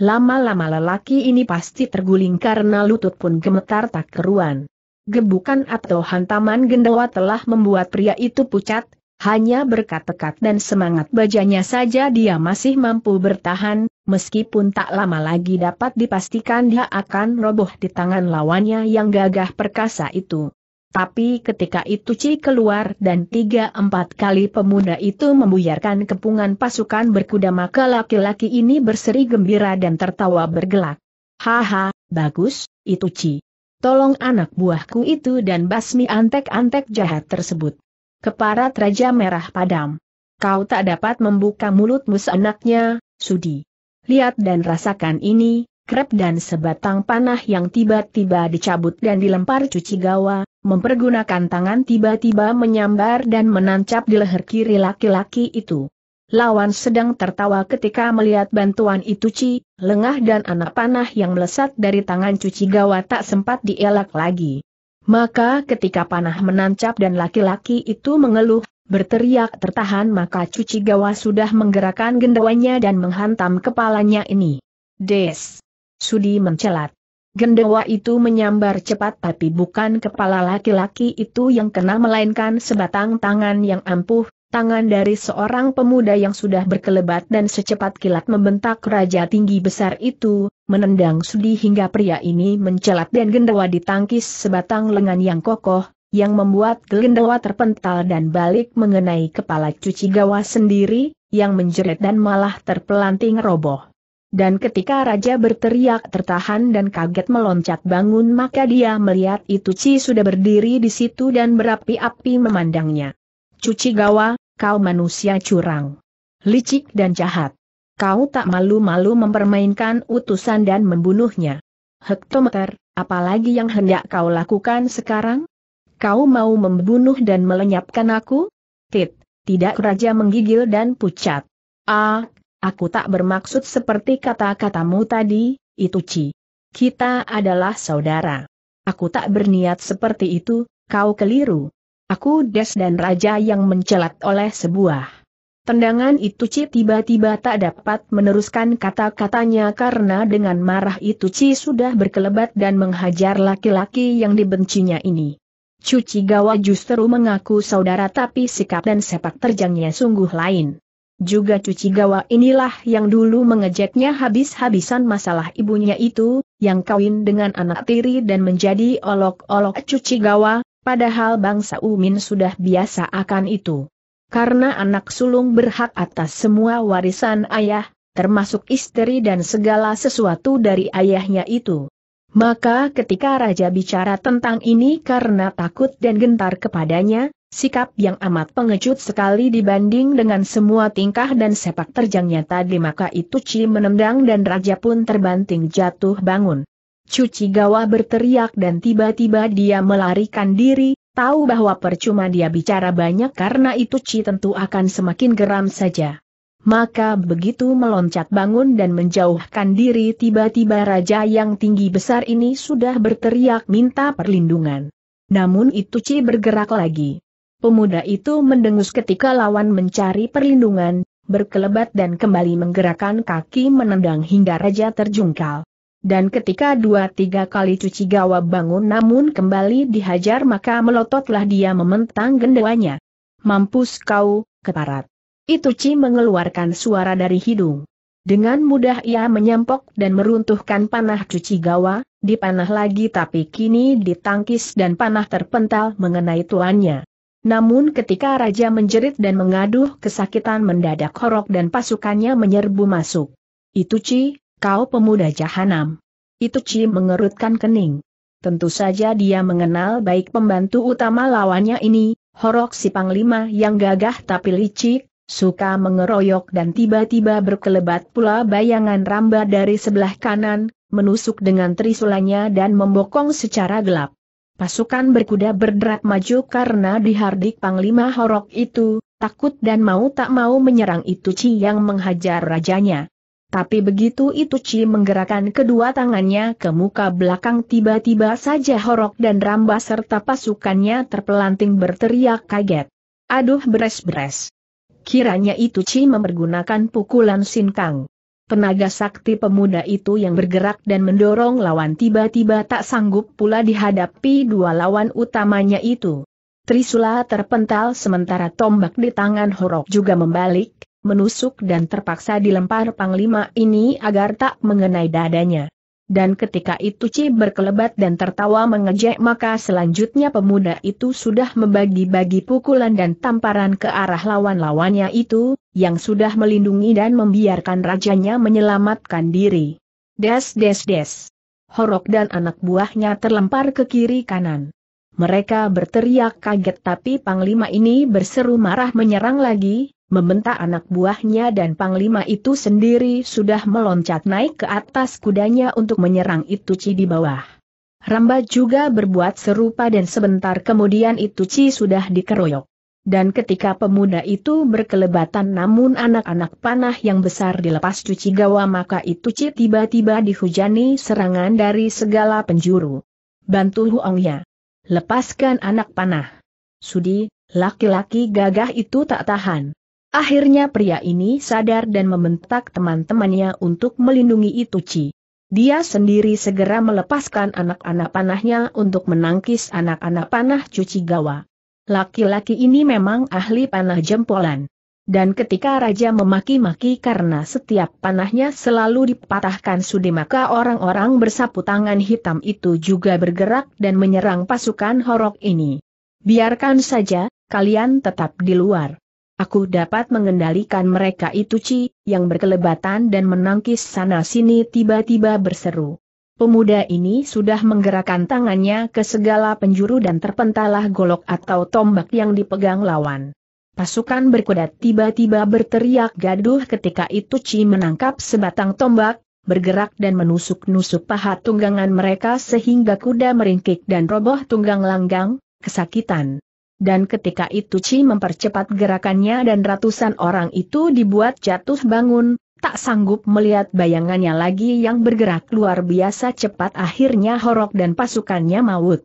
Lama-lama lelaki ini pasti terguling karena lutut pun gemetar tak keruan gebukan atau hantaman gendawa telah membuat pria itu pucat, hanya berkat tekad dan semangat bajanya saja dia masih mampu bertahan, meskipun tak lama lagi dapat dipastikan dia akan roboh di tangan lawannya yang gagah perkasa itu. Tapi ketika itu Ci keluar dan tiga empat kali pemuda itu membuyarkan kepungan pasukan berkuda maka laki-laki ini berseri gembira dan tertawa bergelak. Haha, bagus, itu Ci tolong anak buahku itu dan basmi antek-antek jahat tersebut. Keparat Raja Merah Padam. Kau tak dapat membuka mulutmu seenaknya, Sudi. Lihat dan rasakan ini, krep dan sebatang panah yang tiba-tiba dicabut dan dilempar cuci gawa, mempergunakan tangan tiba-tiba menyambar dan menancap di leher kiri laki-laki itu. Lawan sedang tertawa ketika melihat bantuan itu Ci, lengah dan anak panah yang melesat dari tangan cuci gawa tak sempat dielak lagi. Maka ketika panah menancap dan laki-laki itu mengeluh, berteriak tertahan maka cuci gawa sudah menggerakkan gendawanya dan menghantam kepalanya ini. Des! Sudi mencelat. Gendawa itu menyambar cepat tapi bukan kepala laki-laki itu yang kena melainkan sebatang tangan yang ampuh, tangan dari seorang pemuda yang sudah berkelebat dan secepat kilat membentak raja tinggi besar itu, menendang sudi hingga pria ini mencelat dan gendawa ditangkis sebatang lengan yang kokoh, yang membuat gendawa terpental dan balik mengenai kepala cuci gawa sendiri, yang menjerit dan malah terpelanting roboh. Dan ketika raja berteriak tertahan dan kaget meloncat bangun maka dia melihat itu Ci sudah berdiri di situ dan berapi-api memandangnya. Cuci gawa, kau manusia curang. Licik dan jahat. Kau tak malu-malu mempermainkan utusan dan membunuhnya. Hektometer, apalagi yang hendak kau lakukan sekarang? Kau mau membunuh dan melenyapkan aku? Tit, tidak raja menggigil dan pucat. Ah, aku tak bermaksud seperti kata-katamu tadi, itu Ci. Kita adalah saudara. Aku tak berniat seperti itu, kau keliru. Aku Des dan Raja yang mencelat oleh sebuah tendangan itu Ci tiba-tiba tak dapat meneruskan kata-katanya karena dengan marah itu Ci sudah berkelebat dan menghajar laki-laki yang dibencinya ini. Cuci Gawa justru mengaku saudara tapi sikap dan sepak terjangnya sungguh lain. Juga cuci gawa inilah yang dulu mengejeknya habis-habisan masalah ibunya itu, yang kawin dengan anak tiri dan menjadi olok-olok cuci gawa, padahal bangsa Umin sudah biasa akan itu. Karena anak sulung berhak atas semua warisan ayah, termasuk istri dan segala sesuatu dari ayahnya itu. Maka ketika Raja bicara tentang ini karena takut dan gentar kepadanya, sikap yang amat pengecut sekali dibanding dengan semua tingkah dan sepak terjangnya tadi maka itu Ci menendang dan Raja pun terbanting jatuh bangun. Cuci Gawa berteriak dan tiba-tiba dia melarikan diri, tahu bahwa percuma dia bicara banyak karena itu Ci tentu akan semakin geram saja. Maka begitu meloncat bangun dan menjauhkan diri tiba-tiba raja yang tinggi besar ini sudah berteriak minta perlindungan. Namun itu Ci bergerak lagi. Pemuda itu mendengus ketika lawan mencari perlindungan, berkelebat dan kembali menggerakkan kaki menendang hingga raja terjungkal dan ketika dua-tiga kali cuci gawa bangun namun kembali dihajar maka melototlah dia mementang gendawanya. Mampus kau, keparat. Itu Ci mengeluarkan suara dari hidung. Dengan mudah ia menyempok dan meruntuhkan panah cuci gawa, dipanah lagi tapi kini ditangkis dan panah terpental mengenai tuannya. Namun ketika raja menjerit dan mengaduh kesakitan mendadak horok dan pasukannya menyerbu masuk. Itu Ci, Kau pemuda jahanam. Itu Ci mengerutkan kening. Tentu saja dia mengenal baik pembantu utama lawannya ini, Horok si Panglima yang gagah tapi licik, suka mengeroyok dan tiba-tiba berkelebat pula bayangan ramba dari sebelah kanan, menusuk dengan trisulanya dan membokong secara gelap. Pasukan berkuda berderap maju karena dihardik Panglima Horok itu, takut dan mau tak mau menyerang itu Ci yang menghajar rajanya. Tapi begitu itu Ituchi menggerakkan kedua tangannya ke muka belakang tiba-tiba saja Horok dan Ramba serta pasukannya terpelanting berteriak kaget. Aduh beres-beres. Kiranya itu Ituchi mempergunakan pukulan sinkang. Penaga sakti pemuda itu yang bergerak dan mendorong lawan tiba-tiba tak sanggup pula dihadapi dua lawan utamanya itu. Trisula terpental sementara tombak di tangan Horok juga membalik, menusuk dan terpaksa dilempar panglima ini agar tak mengenai dadanya. Dan ketika itu Ci berkelebat dan tertawa mengejek maka selanjutnya pemuda itu sudah membagi-bagi pukulan dan tamparan ke arah lawan-lawannya itu, yang sudah melindungi dan membiarkan rajanya menyelamatkan diri. Des des des. Horok dan anak buahnya terlempar ke kiri kanan. Mereka berteriak kaget tapi Panglima ini berseru marah menyerang lagi, Membentak anak buahnya dan panglima itu sendiri sudah meloncat naik ke atas kudanya untuk menyerang Ituci di bawah. Ramba juga berbuat serupa dan sebentar kemudian Ituci sudah dikeroyok. Dan ketika pemuda itu berkelebatan namun anak-anak panah yang besar dilepas cuci gawa maka Ituci tiba-tiba dihujani serangan dari segala penjuru. Bantu Huongnya. Lepaskan anak panah. Sudi, laki-laki gagah itu tak tahan. Akhirnya pria ini sadar dan membentak teman-temannya untuk melindungi Ituci. Dia sendiri segera melepaskan anak-anak panahnya untuk menangkis anak-anak panah cuci gawa. Laki-laki ini memang ahli panah jempolan. Dan ketika raja memaki-maki karena setiap panahnya selalu dipatahkan sudi maka orang-orang bersapu tangan hitam itu juga bergerak dan menyerang pasukan horok ini. Biarkan saja, kalian tetap di luar. Aku dapat mengendalikan mereka itu Ci, yang berkelebatan dan menangkis sana-sini tiba-tiba berseru. Pemuda ini sudah menggerakkan tangannya ke segala penjuru dan terpentalah golok atau tombak yang dipegang lawan. Pasukan berkuda tiba-tiba berteriak gaduh ketika itu Ci menangkap sebatang tombak, bergerak dan menusuk-nusuk paha tunggangan mereka sehingga kuda meringkik dan roboh tunggang langgang, kesakitan dan ketika itu Chi mempercepat gerakannya dan ratusan orang itu dibuat jatuh bangun, tak sanggup melihat bayangannya lagi yang bergerak luar biasa cepat akhirnya Horok dan pasukannya maut.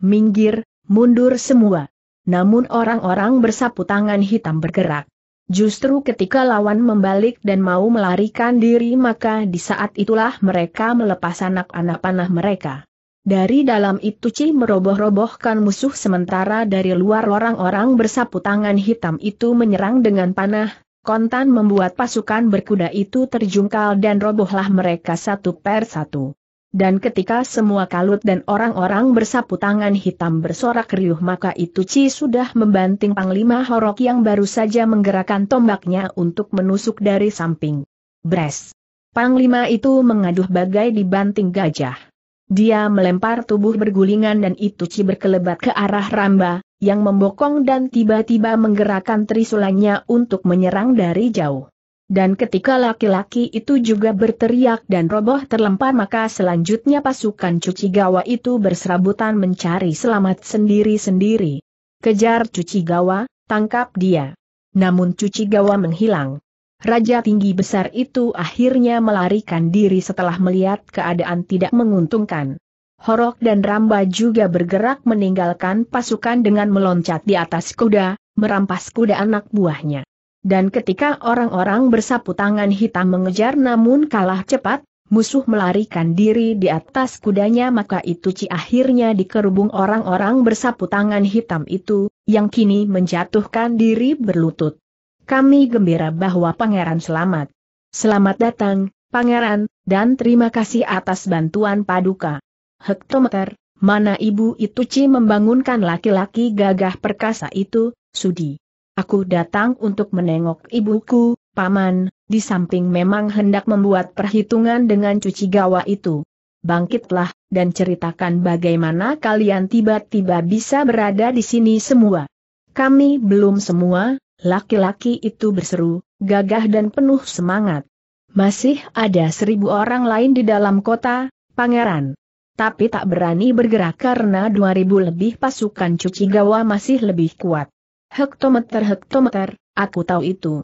Minggir, mundur semua. Namun orang-orang bersapu tangan hitam bergerak. Justru ketika lawan membalik dan mau melarikan diri maka di saat itulah mereka melepas anak-anak panah mereka. Dari dalam itu Ci meroboh-robohkan musuh sementara dari luar orang-orang bersapu tangan hitam itu menyerang dengan panah, kontan membuat pasukan berkuda itu terjungkal dan robohlah mereka satu per satu. Dan ketika semua kalut dan orang-orang bersapu tangan hitam bersorak riuh maka itu Ci sudah membanting Panglima Horok yang baru saja menggerakkan tombaknya untuk menusuk dari samping. Bres! Panglima itu mengaduh bagai dibanting gajah. Dia melempar tubuh bergulingan dan itu berkelebat ke arah Ramba, yang membokong dan tiba-tiba menggerakkan trisulanya untuk menyerang dari jauh. Dan ketika laki-laki itu juga berteriak dan roboh terlempar maka selanjutnya pasukan cuci gawa itu berserabutan mencari selamat sendiri-sendiri. Kejar cuci gawa, tangkap dia. Namun cuci gawa menghilang. Raja tinggi besar itu akhirnya melarikan diri setelah melihat keadaan tidak menguntungkan. Horok dan Ramba juga bergerak meninggalkan pasukan dengan meloncat di atas kuda, merampas kuda anak buahnya. Dan ketika orang-orang bersapu tangan hitam mengejar namun kalah cepat, musuh melarikan diri di atas kudanya maka itu Ci akhirnya dikerubung orang-orang bersapu tangan hitam itu, yang kini menjatuhkan diri berlutut. Kami gembira bahwa pangeran selamat. Selamat datang, pangeran, dan terima kasih atas bantuan paduka. Hektometer, mana ibu itu Ci membangunkan laki-laki gagah perkasa itu, Sudi. Aku datang untuk menengok ibuku, paman, di samping memang hendak membuat perhitungan dengan cuci gawa itu. Bangkitlah, dan ceritakan bagaimana kalian tiba-tiba bisa berada di sini semua. Kami belum semua, Laki-laki itu berseru, gagah dan penuh semangat. Masih ada seribu orang lain di dalam kota, pangeran. Tapi tak berani bergerak karena dua ribu lebih pasukan cuci gawa masih lebih kuat. Hektometer-hektometer, aku tahu itu.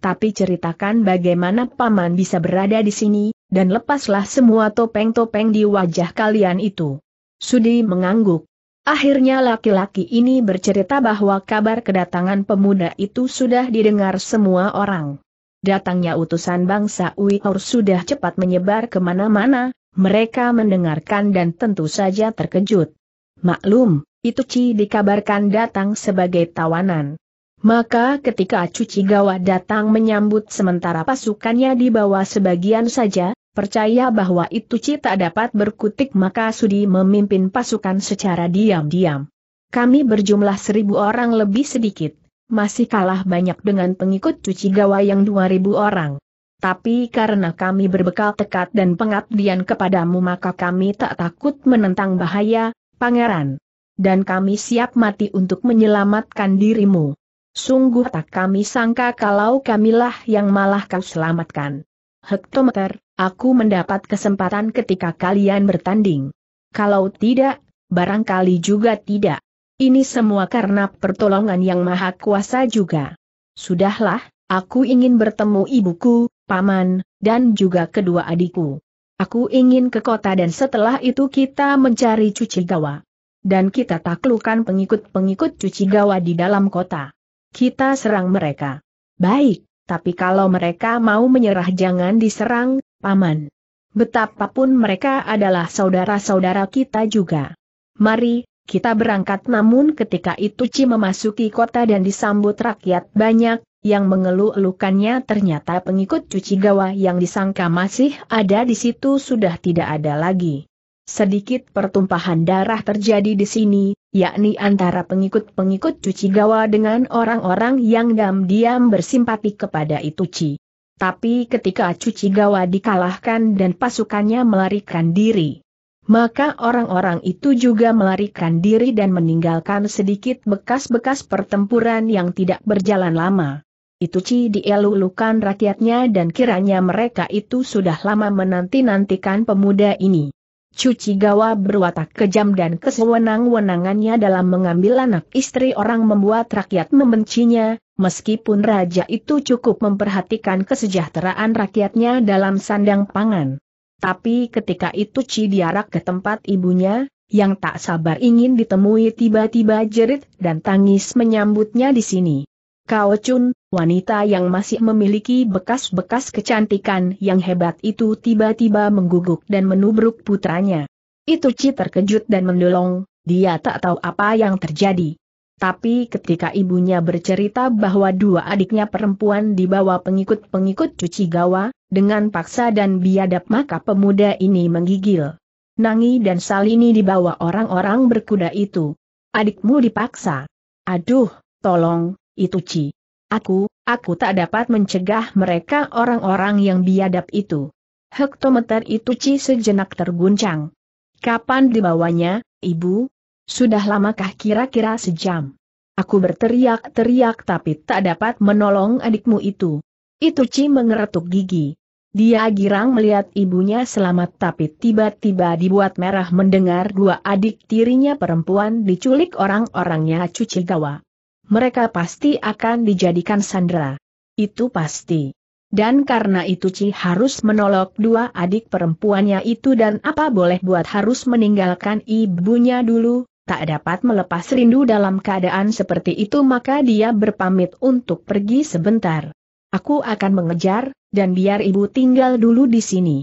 Tapi ceritakan bagaimana paman bisa berada di sini, dan lepaslah semua topeng-topeng di wajah kalian itu. Sudi mengangguk. Akhirnya laki-laki ini bercerita bahwa kabar kedatangan pemuda itu sudah didengar semua orang. Datangnya utusan bangsa Uighur sudah cepat menyebar kemana-mana, mereka mendengarkan dan tentu saja terkejut. Maklum, itu Ci dikabarkan datang sebagai tawanan. Maka ketika Cuci Gawa datang menyambut sementara pasukannya dibawa sebagian saja, percaya bahwa itu cita dapat berkutik maka Sudi memimpin pasukan secara diam-diam. Kami berjumlah seribu orang lebih sedikit, masih kalah banyak dengan pengikut cuci gawa yang dua ribu orang. Tapi karena kami berbekal tekat dan pengabdian kepadamu maka kami tak takut menentang bahaya, pangeran. Dan kami siap mati untuk menyelamatkan dirimu. Sungguh tak kami sangka kalau kamilah yang malah kau selamatkan hektometer, aku mendapat kesempatan ketika kalian bertanding. Kalau tidak, barangkali juga tidak. Ini semua karena pertolongan yang maha kuasa juga. Sudahlah, aku ingin bertemu ibuku, paman, dan juga kedua adikku. Aku ingin ke kota dan setelah itu kita mencari cuci gawa. Dan kita taklukan pengikut-pengikut cuci gawa di dalam kota. Kita serang mereka. Baik, tapi kalau mereka mau menyerah jangan diserang, Paman. Betapapun mereka adalah saudara-saudara kita juga. Mari, kita berangkat namun ketika itu Ci memasuki kota dan disambut rakyat banyak, yang mengeluh-elukannya ternyata pengikut cuci gawa yang disangka masih ada di situ sudah tidak ada lagi. Sedikit pertumpahan darah terjadi di sini, yakni antara pengikut-pengikut Cuci Gawa dengan orang-orang yang diam-diam bersimpati kepada Ituci. Tapi ketika Cuci Gawa dikalahkan dan pasukannya melarikan diri, maka orang-orang itu juga melarikan diri dan meninggalkan sedikit bekas-bekas pertempuran yang tidak berjalan lama. Ituci dielulukan rakyatnya dan kiranya mereka itu sudah lama menanti-nantikan pemuda ini. Cuci Gawa berwatak kejam dan kesewenang-wenangannya dalam mengambil anak istri orang membuat rakyat membencinya, meskipun raja itu cukup memperhatikan kesejahteraan rakyatnya dalam sandang pangan. Tapi ketika itu Ci diarak ke tempat ibunya, yang tak sabar ingin ditemui tiba-tiba jerit dan tangis menyambutnya di sini. Kao Chun, wanita yang masih memiliki bekas-bekas kecantikan yang hebat itu tiba-tiba mengguguk dan menubruk putranya. Itu Ci terkejut dan mendolong, dia tak tahu apa yang terjadi. Tapi ketika ibunya bercerita bahwa dua adiknya perempuan dibawa pengikut-pengikut cuci gawa, dengan paksa dan biadab maka pemuda ini menggigil. Nangi dan Salini dibawa orang-orang berkuda itu. Adikmu dipaksa. Aduh, tolong, itu Ci. Aku, aku tak dapat mencegah mereka orang-orang yang biadab itu. Hektometer itu Ci sejenak terguncang. Kapan dibawanya, Ibu? Sudah lamakah kira-kira sejam? Aku berteriak-teriak tapi tak dapat menolong adikmu itu. Itu Ci mengeretuk gigi. Dia girang melihat ibunya selamat tapi tiba-tiba dibuat merah mendengar dua adik tirinya perempuan diculik orang-orangnya cuci gawa mereka pasti akan dijadikan sandera. Itu pasti. Dan karena itu Ci harus menolok dua adik perempuannya itu dan apa boleh buat harus meninggalkan ibunya dulu, tak dapat melepas rindu dalam keadaan seperti itu maka dia berpamit untuk pergi sebentar. Aku akan mengejar, dan biar ibu tinggal dulu di sini.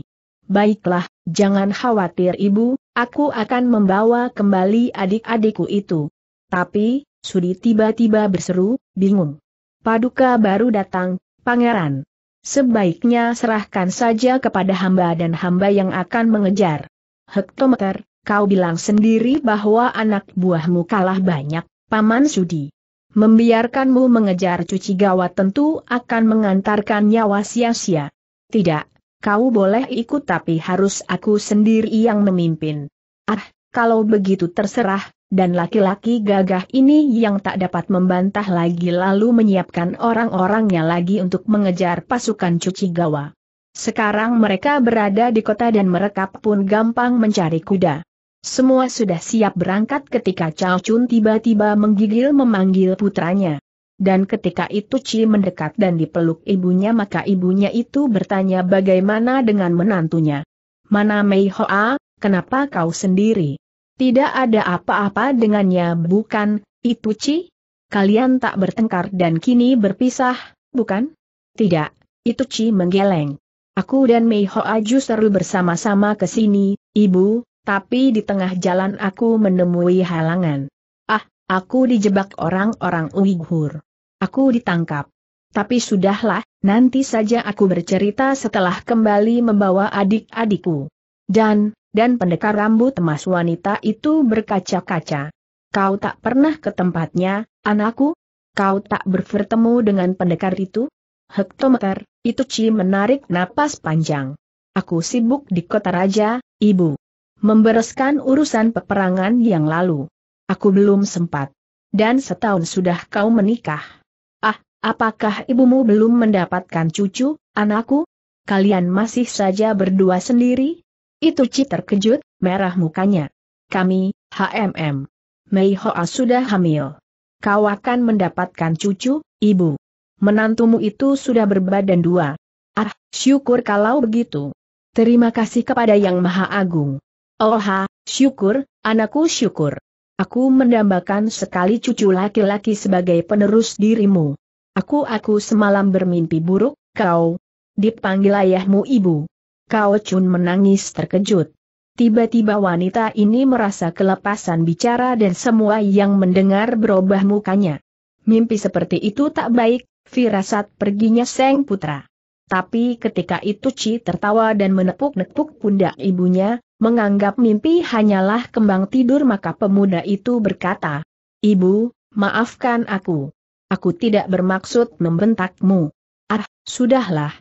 Baiklah, jangan khawatir ibu, aku akan membawa kembali adik-adikku itu. Tapi, Sudi tiba-tiba berseru, bingung. Paduka baru datang, pangeran. Sebaiknya serahkan saja kepada hamba dan hamba yang akan mengejar. Hektometer, kau bilang sendiri bahwa anak buahmu kalah banyak, Paman Sudi. Membiarkanmu mengejar cuci gawat tentu akan mengantarkan nyawa sia-sia. Tidak, kau boleh ikut tapi harus aku sendiri yang memimpin. Ah, kalau begitu terserah, dan laki-laki gagah ini yang tak dapat membantah lagi lalu menyiapkan orang-orangnya lagi untuk mengejar pasukan cuci gawa. Sekarang mereka berada di kota dan mereka pun gampang mencari kuda. Semua sudah siap berangkat ketika Chao Chun tiba-tiba menggigil memanggil putranya. Dan ketika itu Ci mendekat dan dipeluk ibunya maka ibunya itu bertanya bagaimana dengan menantunya. Mana Mei Hoa, kenapa kau sendiri? Tidak ada apa-apa dengannya bukan, itu Ci? Kalian tak bertengkar dan kini berpisah, bukan? Tidak, itu Ci menggeleng. Aku dan Mei Ho Aju seru bersama-sama ke sini, Ibu, tapi di tengah jalan aku menemui halangan. Ah, aku dijebak orang-orang Uighur. Aku ditangkap. Tapi sudahlah, nanti saja aku bercerita setelah kembali membawa adik-adikku. Dan, dan pendekar rambut emas wanita itu berkaca-kaca. Kau tak pernah ke tempatnya, anakku? Kau tak bertemu dengan pendekar itu? Hektometer, itu Ci menarik napas panjang. Aku sibuk di kota raja, ibu. Membereskan urusan peperangan yang lalu. Aku belum sempat. Dan setahun sudah kau menikah. Ah, apakah ibumu belum mendapatkan cucu, anakku? Kalian masih saja berdua sendiri? Itu Ci terkejut, merah mukanya. Kami, HMM. Mei Hoa sudah hamil. Kau akan mendapatkan cucu, ibu. Menantumu itu sudah berbadan dua. Ah, syukur kalau begitu. Terima kasih kepada Yang Maha Agung. Oh ha, syukur, anakku syukur. Aku mendambakan sekali cucu laki-laki sebagai penerus dirimu. Aku-aku semalam bermimpi buruk, kau. Dipanggil ayahmu ibu. Kao Chun menangis terkejut. Tiba-tiba wanita ini merasa kelepasan bicara dan semua yang mendengar berubah mukanya. Mimpi seperti itu tak baik, firasat perginya Seng Putra. Tapi ketika itu Ci tertawa dan menepuk-nepuk pundak ibunya, menganggap mimpi hanyalah kembang tidur maka pemuda itu berkata, Ibu, maafkan aku. Aku tidak bermaksud membentakmu. Ah, sudahlah,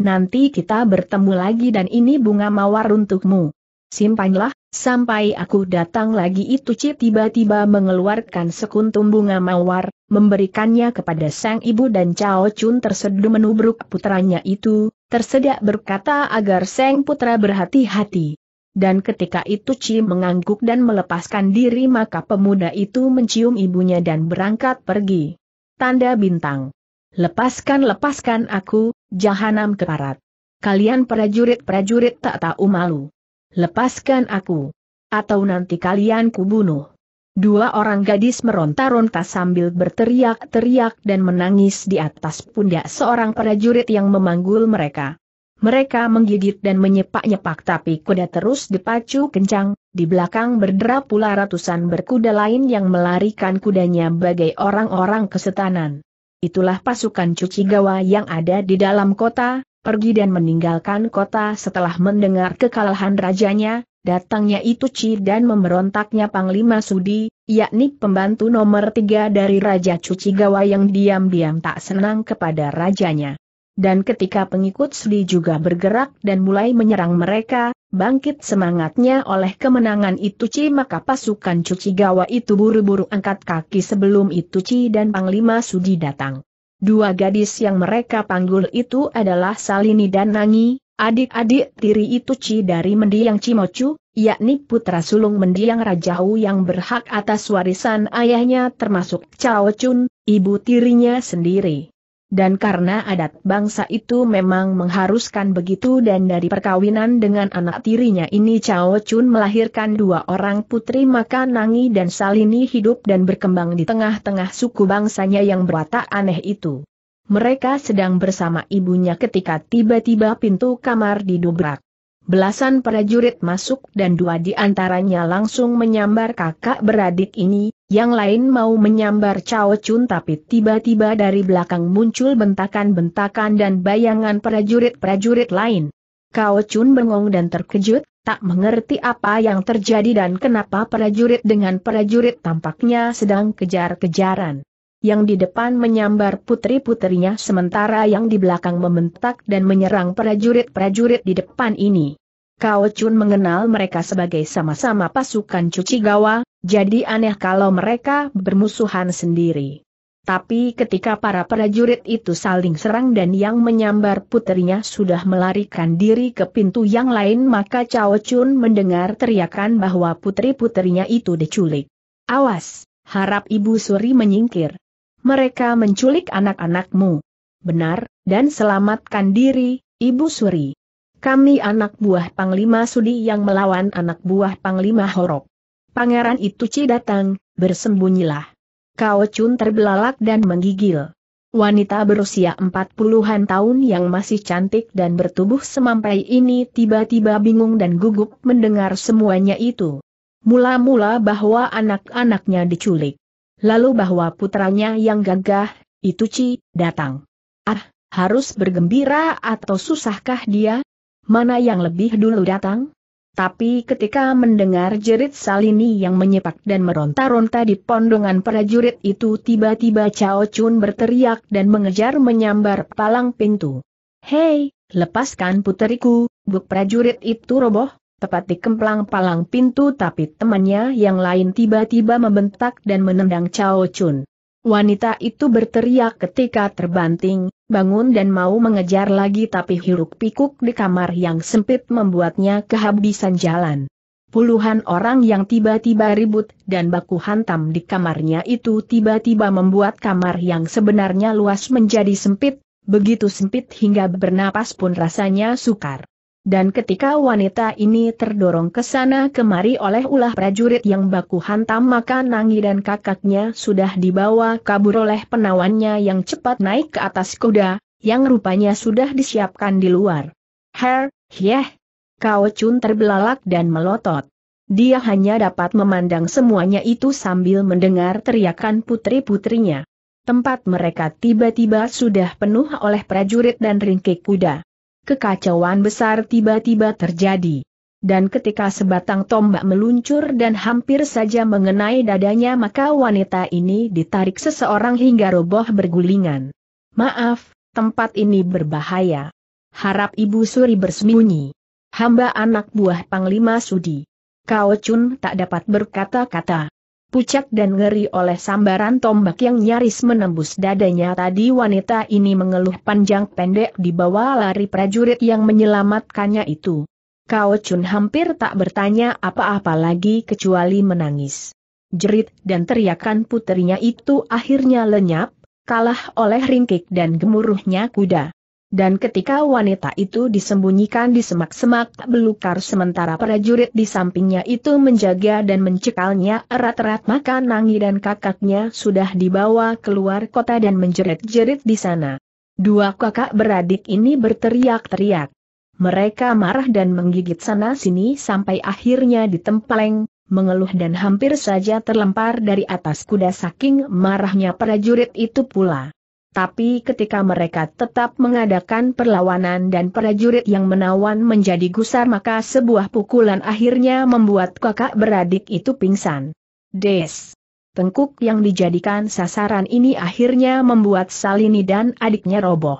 nanti kita bertemu lagi dan ini bunga mawar untukmu. Simpanlah, sampai aku datang lagi itu Cip tiba-tiba mengeluarkan sekuntum bunga mawar, memberikannya kepada sang ibu dan Cao Chun terseduh menubruk putranya itu, tersedak berkata agar sang putra berhati-hati. Dan ketika itu Ci mengangguk dan melepaskan diri maka pemuda itu mencium ibunya dan berangkat pergi. Tanda bintang. Lepaskan lepaskan aku, Jahanam keparat. Kalian prajurit-prajurit tak tahu malu. Lepaskan aku. Atau nanti kalian kubunuh. Dua orang gadis meronta-ronta sambil berteriak-teriak dan menangis di atas pundak seorang prajurit yang memanggul mereka. Mereka menggigit dan menyepak-nyepak tapi kuda terus dipacu kencang, di belakang berderap pula ratusan berkuda lain yang melarikan kudanya bagai orang-orang kesetanan itulah pasukan cuci gawa yang ada di dalam kota, pergi dan meninggalkan kota setelah mendengar kekalahan rajanya, datangnya itu Ci dan memberontaknya Panglima Sudi, yakni pembantu nomor tiga dari Raja Cuci Gawa yang diam-diam tak senang kepada rajanya dan ketika pengikut Sri juga bergerak dan mulai menyerang mereka, bangkit semangatnya oleh kemenangan ituchi maka pasukan Cuci Gawa itu buru-buru angkat kaki sebelum ituchi dan Panglima Sudi datang. Dua gadis yang mereka panggul itu adalah Salini dan Nangi, adik-adik tiri ituchi dari mendiang Cimocu, yakni putra sulung mendiang Rajahu yang berhak atas warisan ayahnya termasuk Cao Chun, ibu tirinya sendiri dan karena adat bangsa itu memang mengharuskan begitu dan dari perkawinan dengan anak tirinya ini Chao Chun melahirkan dua orang putri maka Nangi dan Salini hidup dan berkembang di tengah-tengah suku bangsanya yang berwatak aneh itu. Mereka sedang bersama ibunya ketika tiba-tiba pintu kamar didobrak. Belasan prajurit masuk dan dua di antaranya langsung menyambar kakak beradik ini, yang lain mau menyambar Cao Chun tapi tiba-tiba dari belakang muncul bentakan-bentakan dan bayangan prajurit-prajurit lain. Cao Chun bengong dan terkejut, tak mengerti apa yang terjadi dan kenapa prajurit dengan prajurit tampaknya sedang kejar-kejaran. Yang di depan menyambar putri-putrinya sementara yang di belakang membentak dan menyerang prajurit-prajurit di depan ini. Cao Chun mengenal mereka sebagai sama-sama pasukan cuci gawa, jadi aneh kalau mereka bermusuhan sendiri. Tapi ketika para prajurit itu saling serang dan yang menyambar putrinya sudah melarikan diri ke pintu yang lain maka Cao Chun mendengar teriakan bahwa putri putrinya itu diculik. Awas, harap Ibu Suri menyingkir. Mereka menculik anak-anakmu. Benar, dan selamatkan diri, Ibu Suri. Kami anak buah Panglima Sudi yang melawan anak buah Panglima Horok. Pangeran itu Ci datang, bersembunyilah. Kao Chun terbelalak dan menggigil. Wanita berusia empat puluhan tahun yang masih cantik dan bertubuh semampai ini tiba-tiba bingung dan gugup mendengar semuanya itu. Mula-mula bahwa anak-anaknya diculik. Lalu bahwa putranya yang gagah, itu Ci, datang. Ah, harus bergembira atau susahkah dia? Mana yang lebih dulu datang? Tapi ketika mendengar jerit Salini yang menyepak dan meronta-ronta di pondongan prajurit itu tiba-tiba Cao Chun berteriak dan mengejar menyambar palang pintu. Hei, lepaskan puteriku, buk prajurit itu roboh, tepat di kemplang palang pintu tapi temannya yang lain tiba-tiba membentak dan menendang Cao Chun. Wanita itu berteriak ketika terbanting, bangun dan mau mengejar lagi tapi hiruk pikuk di kamar yang sempit membuatnya kehabisan jalan. Puluhan orang yang tiba-tiba ribut dan baku hantam di kamarnya itu tiba-tiba membuat kamar yang sebenarnya luas menjadi sempit, begitu sempit hingga bernapas pun rasanya sukar. Dan ketika wanita ini terdorong ke sana kemari oleh ulah prajurit yang baku hantam maka Nangi dan kakaknya sudah dibawa kabur oleh penawannya yang cepat naik ke atas kuda, yang rupanya sudah disiapkan di luar. Her, yeh, kau Chun terbelalak dan melotot. Dia hanya dapat memandang semuanya itu sambil mendengar teriakan putri-putrinya. Tempat mereka tiba-tiba sudah penuh oleh prajurit dan ringkik kuda kekacauan besar tiba-tiba terjadi. Dan ketika sebatang tombak meluncur dan hampir saja mengenai dadanya maka wanita ini ditarik seseorang hingga roboh bergulingan. Maaf, tempat ini berbahaya. Harap Ibu Suri bersembunyi. Hamba anak buah Panglima Sudi. Kau Chun tak dapat berkata-kata. Pucat dan ngeri oleh sambaran tombak yang nyaris menembus dadanya tadi wanita ini mengeluh panjang pendek di bawah lari prajurit yang menyelamatkannya itu. Kao Chun hampir tak bertanya apa-apa lagi kecuali menangis. Jerit dan teriakan putrinya itu akhirnya lenyap, kalah oleh ringkik dan gemuruhnya kuda. Dan ketika wanita itu disembunyikan di semak-semak belukar sementara prajurit di sampingnya itu menjaga dan mencekalnya erat-erat maka Nangi dan kakaknya sudah dibawa keluar kota dan menjerit-jerit di sana. Dua kakak beradik ini berteriak-teriak. Mereka marah dan menggigit sana-sini sampai akhirnya ditempeleng, mengeluh dan hampir saja terlempar dari atas kuda saking marahnya prajurit itu pula. Tapi ketika mereka tetap mengadakan perlawanan dan prajurit yang menawan menjadi gusar maka sebuah pukulan akhirnya membuat kakak beradik itu pingsan. Des. Tengkuk yang dijadikan sasaran ini akhirnya membuat Salini dan adiknya roboh.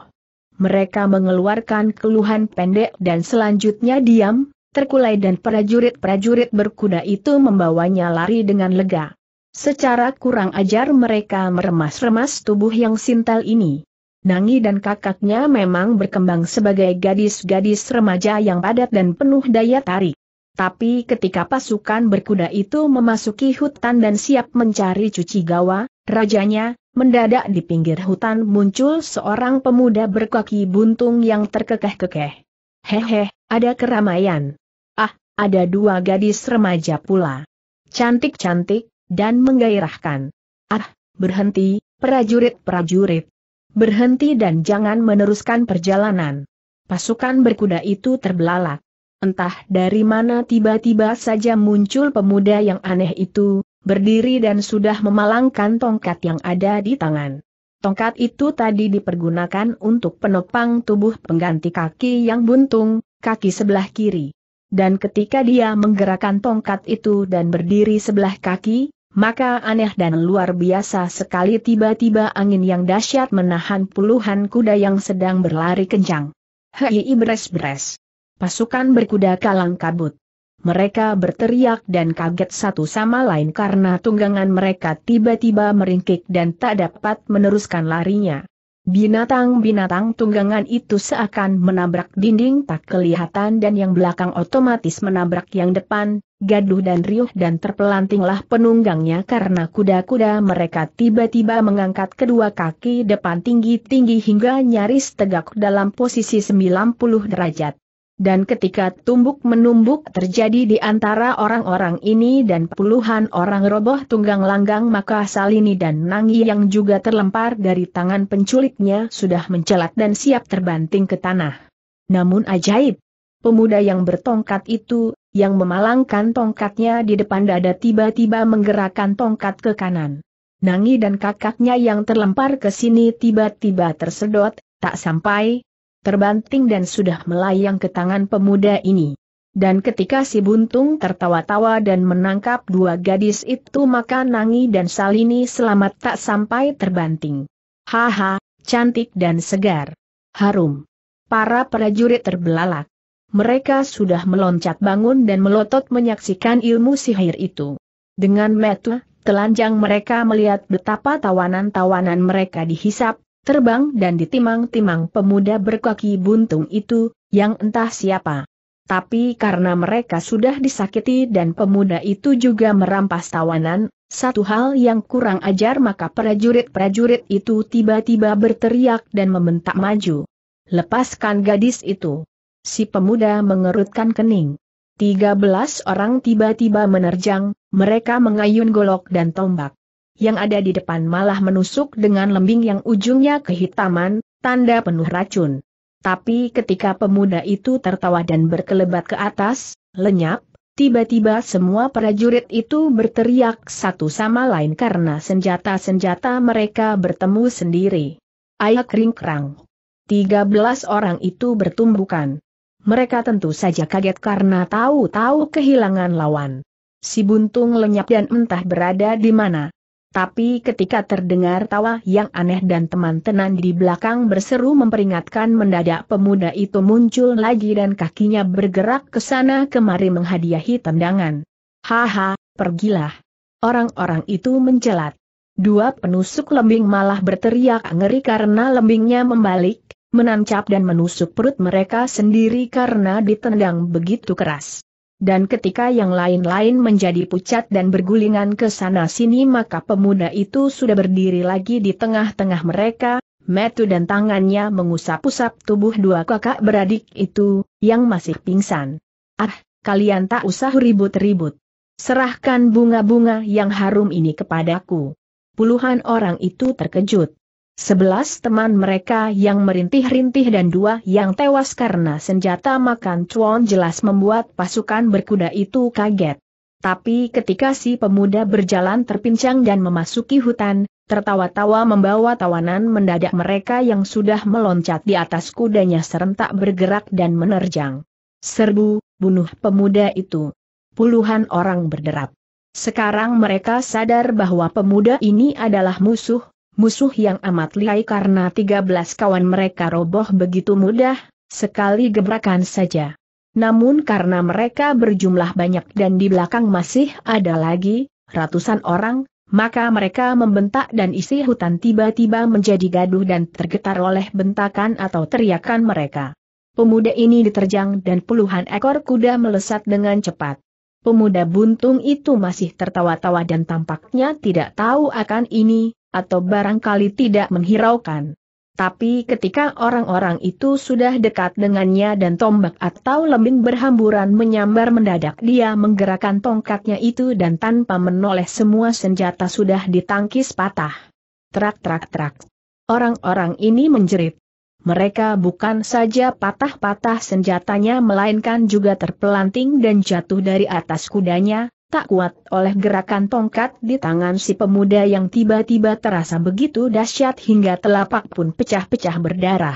Mereka mengeluarkan keluhan pendek dan selanjutnya diam, terkulai dan prajurit-prajurit berkuda itu membawanya lari dengan lega. Secara kurang ajar mereka meremas-remas tubuh yang sintel ini. Nangi dan kakaknya memang berkembang sebagai gadis-gadis remaja yang padat dan penuh daya tarik. Tapi ketika pasukan berkuda itu memasuki hutan dan siap mencari cuci gawa, rajanya, mendadak di pinggir hutan muncul seorang pemuda berkaki buntung yang terkekeh-kekeh. Hehe, ada keramaian. Ah, ada dua gadis remaja pula. Cantik-cantik, dan menggairahkan. Ah, berhenti, prajurit-prajurit. Berhenti dan jangan meneruskan perjalanan. Pasukan berkuda itu terbelalak. Entah dari mana tiba-tiba saja muncul pemuda yang aneh itu, berdiri dan sudah memalangkan tongkat yang ada di tangan. Tongkat itu tadi dipergunakan untuk penopang tubuh pengganti kaki yang buntung, kaki sebelah kiri. Dan ketika dia menggerakkan tongkat itu dan berdiri sebelah kaki, maka aneh dan luar biasa sekali tiba-tiba angin yang dahsyat menahan puluhan kuda yang sedang berlari kencang. Hei beres-beres. Pasukan berkuda kalang kabut. Mereka berteriak dan kaget satu sama lain karena tunggangan mereka tiba-tiba meringkik dan tak dapat meneruskan larinya. Binatang-binatang tunggangan itu seakan menabrak dinding tak kelihatan dan yang belakang otomatis menabrak yang depan, gaduh dan riuh dan terpelantinglah penunggangnya karena kuda-kuda mereka tiba-tiba mengangkat kedua kaki depan tinggi-tinggi hingga nyaris tegak dalam posisi 90 derajat. Dan ketika tumbuk menumbuk terjadi di antara orang-orang ini dan puluhan orang roboh tunggang langgang maka Salini dan Nangi yang juga terlempar dari tangan penculiknya sudah mencelat dan siap terbanting ke tanah. Namun ajaib, pemuda yang bertongkat itu yang memalangkan tongkatnya di depan dada tiba-tiba menggerakkan tongkat ke kanan. Nangi dan kakaknya yang terlempar ke sini tiba-tiba tersedot, tak sampai, terbanting dan sudah melayang ke tangan pemuda ini. Dan ketika si buntung tertawa-tawa dan menangkap dua gadis itu maka Nangi dan Salini selamat tak sampai terbanting. Haha, cantik dan segar. Harum. Para prajurit terbelalak mereka sudah meloncat bangun dan melotot menyaksikan ilmu sihir itu. Dengan metu, telanjang mereka melihat betapa tawanan-tawanan mereka dihisap, terbang dan ditimang-timang pemuda berkaki buntung itu, yang entah siapa. Tapi karena mereka sudah disakiti dan pemuda itu juga merampas tawanan, satu hal yang kurang ajar maka prajurit-prajurit itu tiba-tiba berteriak dan membentak maju. Lepaskan gadis itu si pemuda mengerutkan kening. Tiga belas orang tiba-tiba menerjang, mereka mengayun golok dan tombak. Yang ada di depan malah menusuk dengan lembing yang ujungnya kehitaman, tanda penuh racun. Tapi ketika pemuda itu tertawa dan berkelebat ke atas, lenyap, tiba-tiba semua prajurit itu berteriak satu sama lain karena senjata-senjata mereka bertemu sendiri. Ayak ringkrang. 13 orang itu bertumbukan. Mereka tentu saja kaget karena tahu-tahu kehilangan lawan. Si buntung lenyap dan entah berada di mana. Tapi ketika terdengar tawa yang aneh dan teman tenan di belakang berseru memperingatkan mendadak pemuda itu muncul lagi dan kakinya bergerak ke sana kemari menghadiahi tendangan. Haha, pergilah. Orang-orang itu mencelat. Dua penusuk lembing malah berteriak ngeri karena lembingnya membalik, menancap dan menusuk perut mereka sendiri karena ditendang begitu keras. Dan ketika yang lain-lain menjadi pucat dan bergulingan ke sana-sini maka pemuda itu sudah berdiri lagi di tengah-tengah mereka, metu dan tangannya mengusap-usap tubuh dua kakak beradik itu, yang masih pingsan. Ah, kalian tak usah ribut-ribut. Serahkan bunga-bunga yang harum ini kepadaku. Puluhan orang itu terkejut. Sebelas teman mereka yang merintih-rintih dan dua yang tewas karena senjata makan cuan jelas membuat pasukan berkuda itu kaget. Tapi ketika si pemuda berjalan terpincang dan memasuki hutan, tertawa-tawa membawa tawanan mendadak mereka yang sudah meloncat di atas kudanya serentak bergerak dan menerjang. Serbu, bunuh pemuda itu. Puluhan orang berderap. Sekarang mereka sadar bahwa pemuda ini adalah musuh, musuh yang amat liai karena 13 kawan mereka roboh begitu mudah, sekali gebrakan saja. Namun karena mereka berjumlah banyak dan di belakang masih ada lagi, ratusan orang, maka mereka membentak dan isi hutan tiba-tiba menjadi gaduh dan tergetar oleh bentakan atau teriakan mereka. Pemuda ini diterjang dan puluhan ekor kuda melesat dengan cepat. Pemuda buntung itu masih tertawa-tawa dan tampaknya tidak tahu akan ini, atau barangkali tidak menghiraukan. Tapi ketika orang-orang itu sudah dekat dengannya dan tombak atau lembing berhamburan menyambar mendadak dia menggerakkan tongkatnya itu dan tanpa menoleh semua senjata sudah ditangkis patah. Trak trak trak. Orang-orang ini menjerit. Mereka bukan saja patah-patah senjatanya melainkan juga terpelanting dan jatuh dari atas kudanya, tak kuat oleh gerakan tongkat di tangan si pemuda yang tiba-tiba terasa begitu dahsyat hingga telapak pun pecah-pecah berdarah.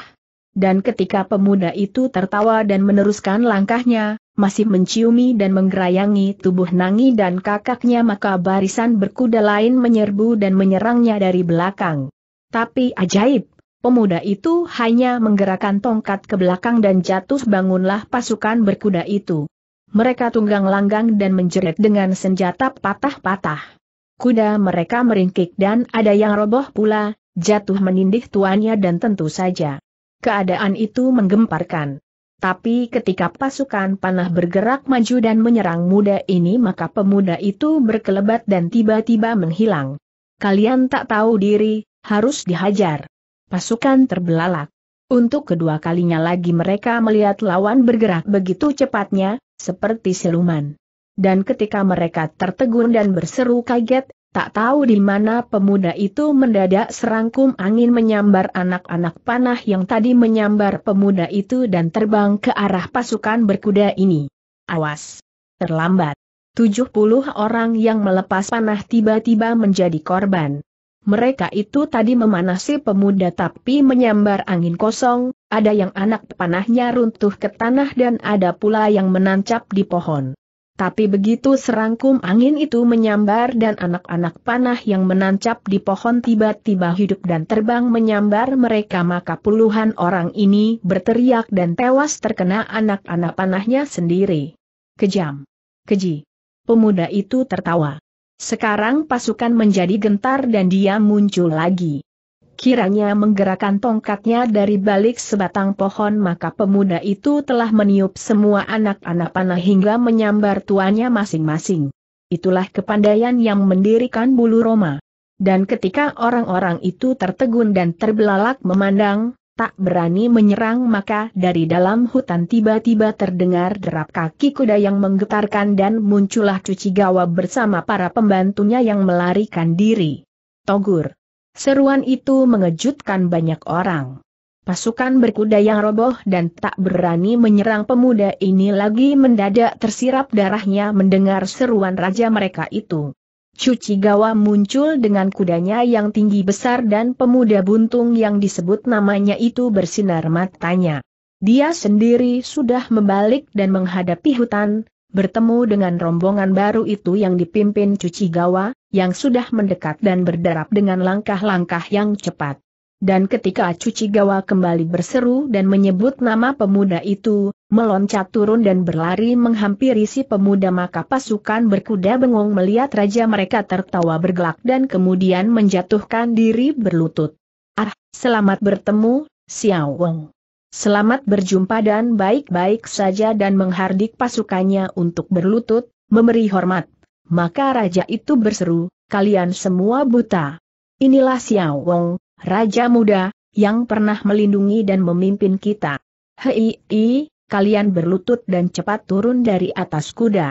Dan ketika pemuda itu tertawa dan meneruskan langkahnya, masih menciumi dan menggerayangi tubuh Nangi dan kakaknya maka barisan berkuda lain menyerbu dan menyerangnya dari belakang. Tapi ajaib, pemuda itu hanya menggerakkan tongkat ke belakang dan jatuh bangunlah pasukan berkuda itu mereka tunggang langgang dan menjerit dengan senjata patah-patah. Kuda mereka meringkik dan ada yang roboh pula, jatuh menindih tuannya dan tentu saja. Keadaan itu menggemparkan. Tapi ketika pasukan panah bergerak maju dan menyerang muda ini maka pemuda itu berkelebat dan tiba-tiba menghilang. Kalian tak tahu diri, harus dihajar. Pasukan terbelalak. Untuk kedua kalinya lagi mereka melihat lawan bergerak begitu cepatnya, seperti siluman. Dan ketika mereka tertegun dan berseru kaget, tak tahu di mana pemuda itu mendadak serangkum angin menyambar anak-anak panah yang tadi menyambar pemuda itu dan terbang ke arah pasukan berkuda ini. Awas! Terlambat. 70 orang yang melepas panah tiba-tiba menjadi korban mereka itu tadi memanasi pemuda tapi menyambar angin kosong, ada yang anak panahnya runtuh ke tanah dan ada pula yang menancap di pohon. Tapi begitu serangkum angin itu menyambar dan anak-anak panah yang menancap di pohon tiba-tiba hidup dan terbang menyambar mereka maka puluhan orang ini berteriak dan tewas terkena anak-anak panahnya sendiri. Kejam. Keji. Pemuda itu tertawa. Sekarang pasukan menjadi gentar dan dia muncul lagi. Kiranya menggerakkan tongkatnya dari balik sebatang pohon maka pemuda itu telah meniup semua anak-anak panah hingga menyambar tuannya masing-masing. Itulah kepandaian yang mendirikan bulu Roma. Dan ketika orang-orang itu tertegun dan terbelalak memandang, tak berani menyerang maka dari dalam hutan tiba-tiba terdengar derap kaki kuda yang menggetarkan dan muncullah cuci gawa bersama para pembantunya yang melarikan diri. Togur. Seruan itu mengejutkan banyak orang. Pasukan berkuda yang roboh dan tak berani menyerang pemuda ini lagi mendadak tersirap darahnya mendengar seruan raja mereka itu. Cuci Gawa muncul dengan kudanya yang tinggi besar dan pemuda buntung yang disebut namanya itu bersinar matanya. Dia sendiri sudah membalik dan menghadapi hutan, bertemu dengan rombongan baru itu yang dipimpin Cuci Gawa, yang sudah mendekat dan berderap dengan langkah-langkah yang cepat. Dan ketika Cuci Gawa kembali berseru dan menyebut nama pemuda itu, meloncat turun dan berlari menghampiri si pemuda maka pasukan berkuda bengong melihat raja mereka tertawa bergelak dan kemudian menjatuhkan diri berlutut. Ah, selamat bertemu, Xiao Wong. Selamat berjumpa dan baik-baik saja dan menghardik pasukannya untuk berlutut, memberi hormat. Maka raja itu berseru, kalian semua buta. Inilah Xiao Wong, raja muda, yang pernah melindungi dan memimpin kita. Hei, kalian berlutut dan cepat turun dari atas kuda.